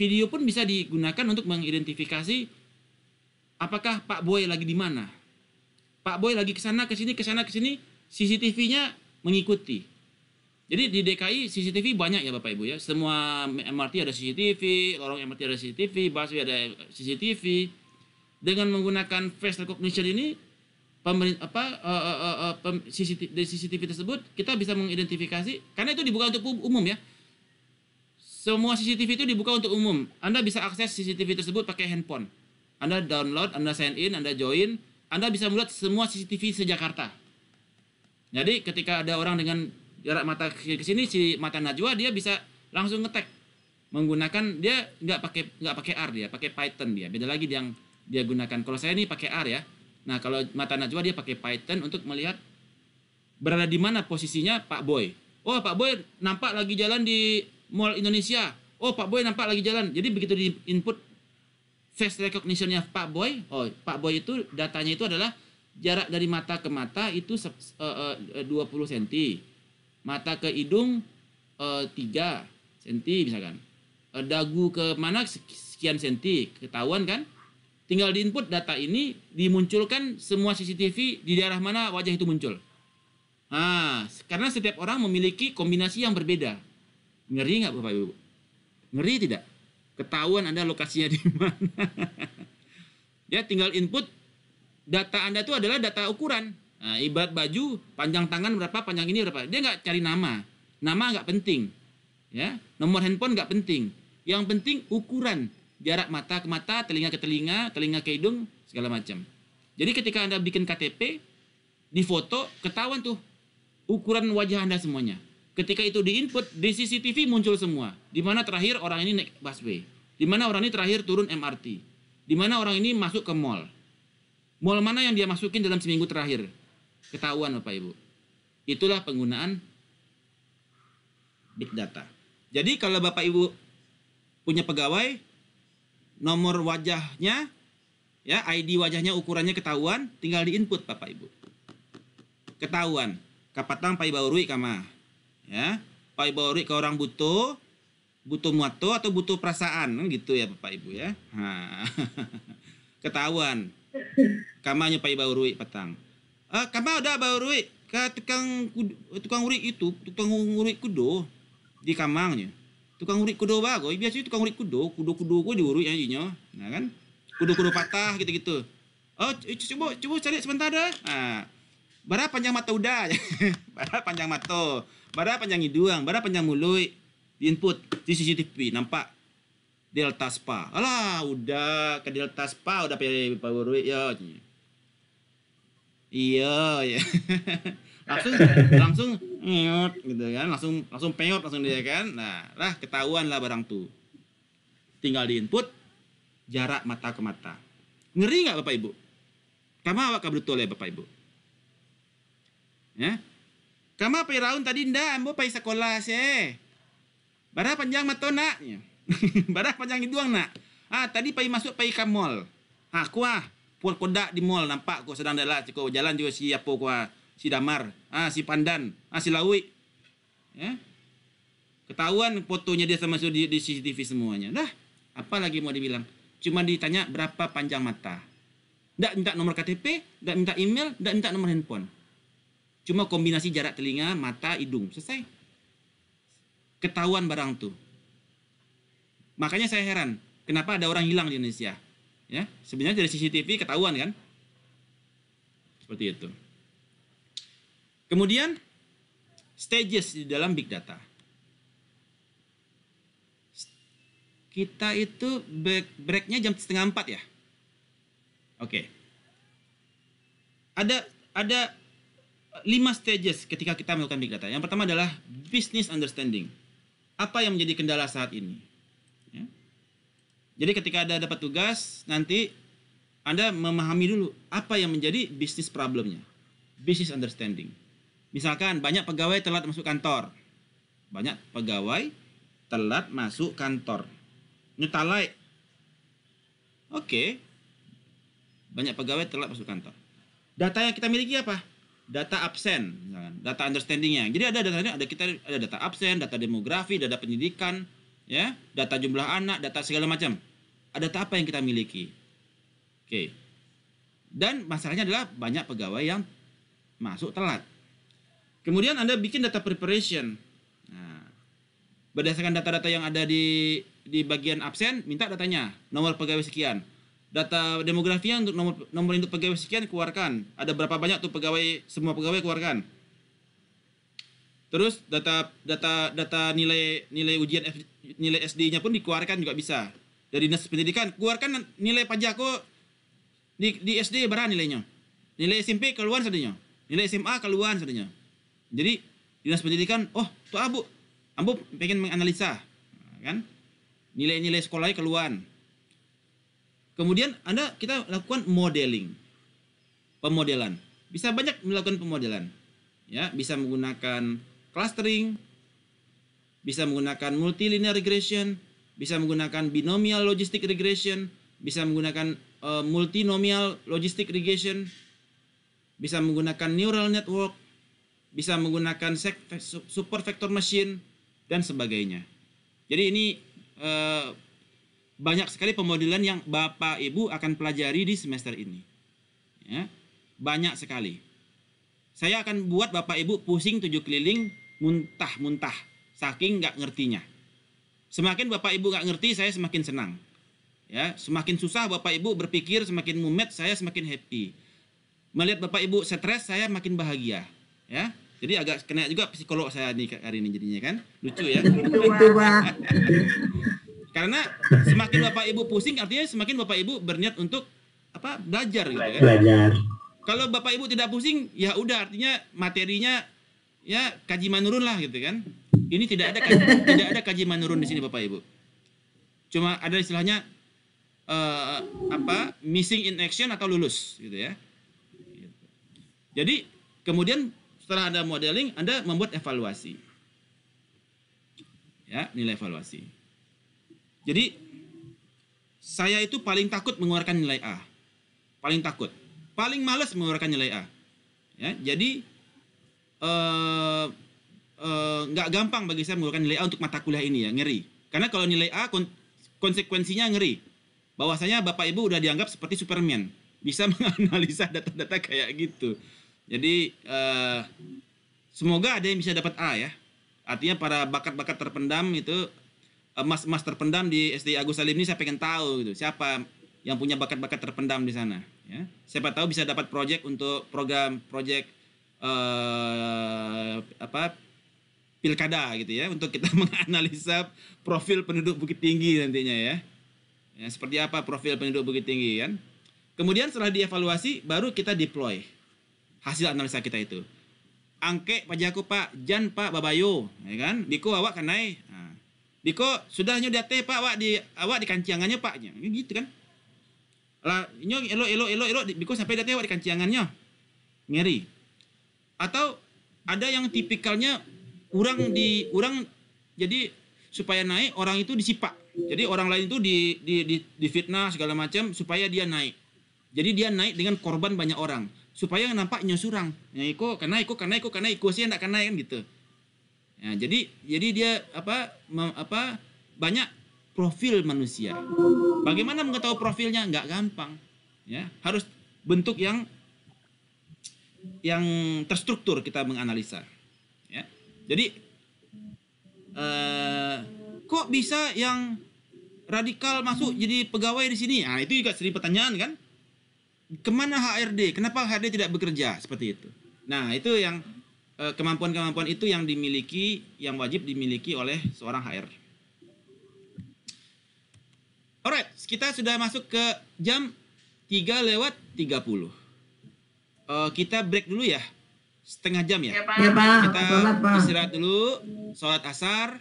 Video pun bisa digunakan untuk mengidentifikasi apakah Pak Boy lagi di mana. Pak Boy lagi ke sana, ke sini, ke sana, ke sini, CCTV-nya mengikuti. Jadi di DKI CCTV banyak ya Bapak Ibu ya. Semua MRT ada CCTV, lorong MRT ada CCTV, busway ada CCTV. Dengan menggunakan face recognition ini pemerintah apa uh, uh, uh, pem, CCTV, dari CCTV tersebut kita bisa mengidentifikasi karena itu dibuka untuk umum ya. Semua CCTV itu dibuka untuk umum. Anda bisa akses CCTV tersebut pakai handphone. Anda download, Anda sign in, Anda join, Anda bisa melihat semua CCTV se-Jakarta. Jadi ketika ada orang dengan jarak mata ke sini si mata Najwa dia bisa langsung ngetek menggunakan dia nggak pakai nggak pakai R dia pakai Python dia beda lagi yang dia gunakan kalau saya ini pakai R ya Nah, kalau mata najwa dia pakai Python untuk melihat berada di mana posisinya Pak Boy. Oh, Pak Boy nampak lagi jalan di Mall Indonesia. Oh, Pak Boy nampak lagi jalan. Jadi begitu di input face recognition-nya Pak Boy, oh, Pak Boy itu datanya itu adalah jarak dari mata ke mata itu 20 cm. Eh, eh, mata ke hidung 3 eh, cm misalkan. dagu ke mana sekian senti, ketahuan kan? Tinggal di input data ini dimunculkan semua CCTV di daerah mana wajah itu muncul. Nah, karena setiap orang memiliki kombinasi yang berbeda. Ngeri nggak Bapak Ibu? Ngeri tidak? Ketahuan Anda lokasinya di mana. ya, tinggal input data Anda itu adalah data ukuran. Nah, ibarat baju, panjang tangan berapa, panjang ini berapa. Dia nggak cari nama. Nama nggak penting. Ya, nomor handphone nggak penting. Yang penting ukuran jarak mata ke mata, telinga ke telinga, telinga ke hidung, segala macam. Jadi ketika Anda bikin KTP, di foto ketahuan tuh ukuran wajah Anda semuanya. Ketika itu diinput di CCTV muncul semua. Di mana terakhir orang ini naik busway, di mana orang ini terakhir turun MRT, di mana orang ini masuk ke mall. Mall mana yang dia masukin dalam seminggu terakhir? Ketahuan Bapak Ibu. Itulah penggunaan big data. Jadi kalau Bapak Ibu punya pegawai, nomor wajahnya ya ID wajahnya ukurannya ketahuan tinggal di input Bapak Ibu ketahuan kapatang pai baurui kama ya pai baurui ke orang butuh butuh muato atau butuh perasaan kan gitu ya Bapak Ibu ya ha. ketahuan kamanya pai baurui petang uh, eh, kama ada baurui ke tukang kudu, tukang urik itu tukang urik kudo di kamangnya tukang urik kudo ba ko biasanya tukang urik kudo kudo kudo ku diurut ya jinya nah kan kudo kudo patah gitu gitu oh coba coba cari sebentar dah nah, bara panjang mata udah bara panjang mata bara panjang hidung bara panjang mulut di input di CCTV nampak Delta Spa. Alah, udah ke Delta Spa udah pilih Power ya. Iya, ya. langsung langsung ngeot gitu kan langsung langsung peot langsung dia kan nah lah ketahuan lah barang tuh tinggal di input jarak mata ke mata ngeri nggak bapak ibu kamu awak kabur kabrutole bapak ibu ya kama piraun tadi ndak ambo pai sekolah se barah panjang mata nak ya. barah panjang hidung nak ah tadi pai masuk pai mall ah kuah puan kodak di mall nampak kau sedang dalam jalan juga siapa kuah si Damar, ah si Pandan, ah si Lawi. Ya. Ketahuan fotonya dia sama di, di CCTV semuanya. Dah, apa lagi mau dibilang? Cuma ditanya berapa panjang mata. Tidak minta nomor KTP, tidak minta email, tidak minta nomor handphone. Cuma kombinasi jarak telinga, mata, hidung. Selesai. Ketahuan barang tuh. Makanya saya heran, kenapa ada orang hilang di Indonesia? Ya, sebenarnya dari CCTV ketahuan kan? Seperti itu. Kemudian stages di dalam big data. Kita itu break, breaknya jam setengah empat ya. Oke. Okay. Ada ada lima stages ketika kita melakukan big data. Yang pertama adalah business understanding. Apa yang menjadi kendala saat ini? Ya. Jadi ketika ada dapat tugas, nanti Anda memahami dulu apa yang menjadi business problemnya. Business understanding. Misalkan banyak pegawai telat masuk kantor. Banyak pegawai telat masuk kantor. Nyutalai. Oke. Okay. Banyak pegawai telat masuk kantor. Data yang kita miliki apa? Data absen, misalkan. Data understandingnya. Jadi ada datanya, ada kita ada data absen, data demografi, data pendidikan, ya, data jumlah anak, data segala macam. Ada data apa yang kita miliki? Oke. Okay. Dan masalahnya adalah banyak pegawai yang masuk telat. Kemudian Anda bikin data preparation. Nah, berdasarkan data-data yang ada di di bagian absen, minta datanya, nomor pegawai sekian. Data demografinya untuk nomor nomor induk pegawai sekian keluarkan. Ada berapa banyak tuh pegawai semua pegawai keluarkan. Terus data data data nilai nilai ujian F, nilai SD-nya pun dikeluarkan juga bisa. Dari Dinas Pendidikan keluarkan nilai pajak kok di, di SD berapa nilainya? Nilai SMP keluar sedenya. Nilai SMA keluar sedenya. Jadi dinas pendidikan, oh tuh abu, abu pengen menganalisa, kan? Nilai-nilai sekolahnya keluhan. Kemudian anda kita lakukan modeling, pemodelan. Bisa banyak melakukan pemodelan, ya. Bisa menggunakan clustering, bisa menggunakan multilinear regression, bisa menggunakan binomial logistic regression, bisa menggunakan uh, multinomial logistic regression, bisa menggunakan neural network, bisa menggunakan super vector machine dan sebagainya. Jadi ini eh, banyak sekali pemodelan yang Bapak Ibu akan pelajari di semester ini. Ya, banyak sekali. Saya akan buat Bapak Ibu pusing tujuh keliling, muntah-muntah, saking nggak ngertinya. Semakin Bapak Ibu nggak ngerti, saya semakin senang. Ya, semakin susah Bapak Ibu berpikir, semakin mumet, saya semakin happy. Melihat Bapak Ibu stres, saya makin bahagia ya jadi agak kena juga psikolog saya nih hari ini jadinya kan lucu ya karena semakin bapak ibu pusing artinya semakin bapak ibu berniat untuk apa belajar gitu kan belajar kalau bapak ibu tidak pusing ya udah artinya materinya ya kaji manurun lah gitu kan ini tidak ada kaji, tidak ada kaji manurun di sini bapak ibu cuma ada istilahnya uh, apa missing in action atau lulus gitu ya jadi kemudian setelah Anda modeling, Anda membuat evaluasi. Ya, nilai evaluasi. Jadi, saya itu paling takut mengeluarkan nilai A. Paling takut. Paling males mengeluarkan nilai A. Ya, jadi, uh, nggak uh, gampang bagi saya mengeluarkan nilai A untuk mata kuliah ini ya, ngeri. Karena kalau nilai A konsekuensinya ngeri. Bahwasanya Bapak Ibu udah dianggap seperti Superman, bisa menganalisa data-data kayak gitu. Jadi uh, semoga ada yang bisa dapat A ya. Artinya para bakat-bakat terpendam itu emas-emas eh, terpendam di SD Agus Salim ini saya pengen tahu gitu. Siapa yang punya bakat-bakat terpendam di sana ya. Siapa tahu bisa dapat proyek untuk program proyek uh, eh, apa pilkada gitu ya untuk kita menganalisa profil penduduk Bukit Tinggi nantinya ya. ya seperti apa profil penduduk Bukit Tinggi kan. Kemudian setelah dievaluasi baru kita deploy hasil analisa kita itu. Angke pajaku pak, jan pak babayo, ya kan? Diko awak kan naik? Diko sudah nyu date pak awak di awak di kanciangannya pak, Ini ya, gitu kan? Lah nyu elo elo elo elo diko sampai date awak di kanciangannya. Ngeri. Atau ada yang tipikalnya kurang di kurang jadi supaya naik orang itu disipak. Jadi orang lain itu di di di, di fitnah segala macam supaya dia naik. Jadi dia naik dengan korban banyak orang supaya nampaknya surang ya iko karena iko karena iko karena iko sih ndak kena kan gitu ya, jadi jadi dia apa mem, apa banyak profil manusia bagaimana mengetahui profilnya nggak gampang ya harus bentuk yang yang terstruktur kita menganalisa ya jadi eh, kok bisa yang radikal masuk jadi pegawai di sini nah itu juga sering pertanyaan kan kemana HRD? Kenapa HRD tidak bekerja seperti itu? Nah itu yang eh, kemampuan-kemampuan itu yang dimiliki, yang wajib dimiliki oleh seorang HR. Alright, kita sudah masuk ke jam 3 lewat 30. Uh, eh, kita break dulu ya, setengah jam ya. Ya Pak. Ya, kita istirahat dulu, sholat asar,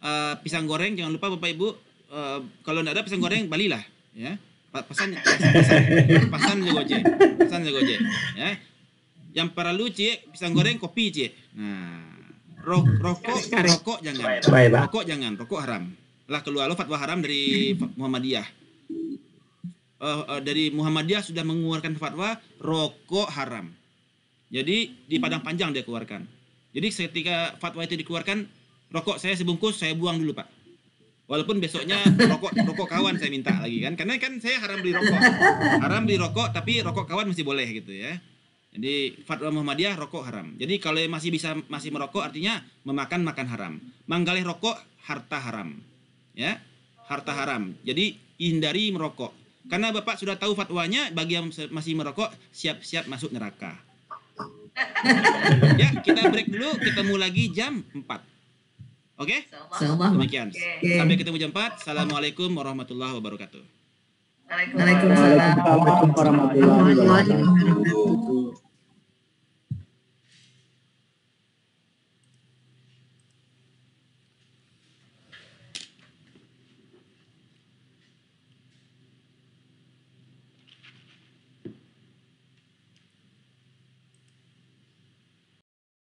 uh, pisang goreng, jangan lupa Bapak Ibu, uh, kalau tidak ada pisang goreng, balilah. Ya. Ya. pesan pesan pasan juga cie pesan juga cie ya yang perlu cie pisang goreng kopi cie nah ro rokok rokok jangan rokok jangan rokok haram lah keluar lo fatwa haram dari Muhammadiyah uh, uh, dari Muhammadiyah sudah mengeluarkan fatwa rokok haram jadi di padang panjang dia keluarkan jadi ketika fatwa itu dikeluarkan rokok saya sebungkus saya buang dulu pak Walaupun besoknya rokok rokok kawan saya minta lagi kan. Karena kan saya haram beli rokok. Haram beli rokok tapi rokok kawan masih boleh gitu ya. Jadi fatwa Muhammadiyah rokok haram. Jadi kalau masih bisa masih merokok artinya memakan makan haram. Manggalih rokok harta haram. Ya. Harta haram. Jadi hindari merokok. Karena Bapak sudah tahu fatwanya bagi yang masih merokok siap-siap masuk neraka. ya, kita break dulu, ketemu lagi jam 4. Oke? Okay? Demikian. Okay. Sampai ketemu jam 4. Assalamualaikum warahmatullahi wabarakatuh. Waalaikumsalam warahmatullahi wabarakatuh.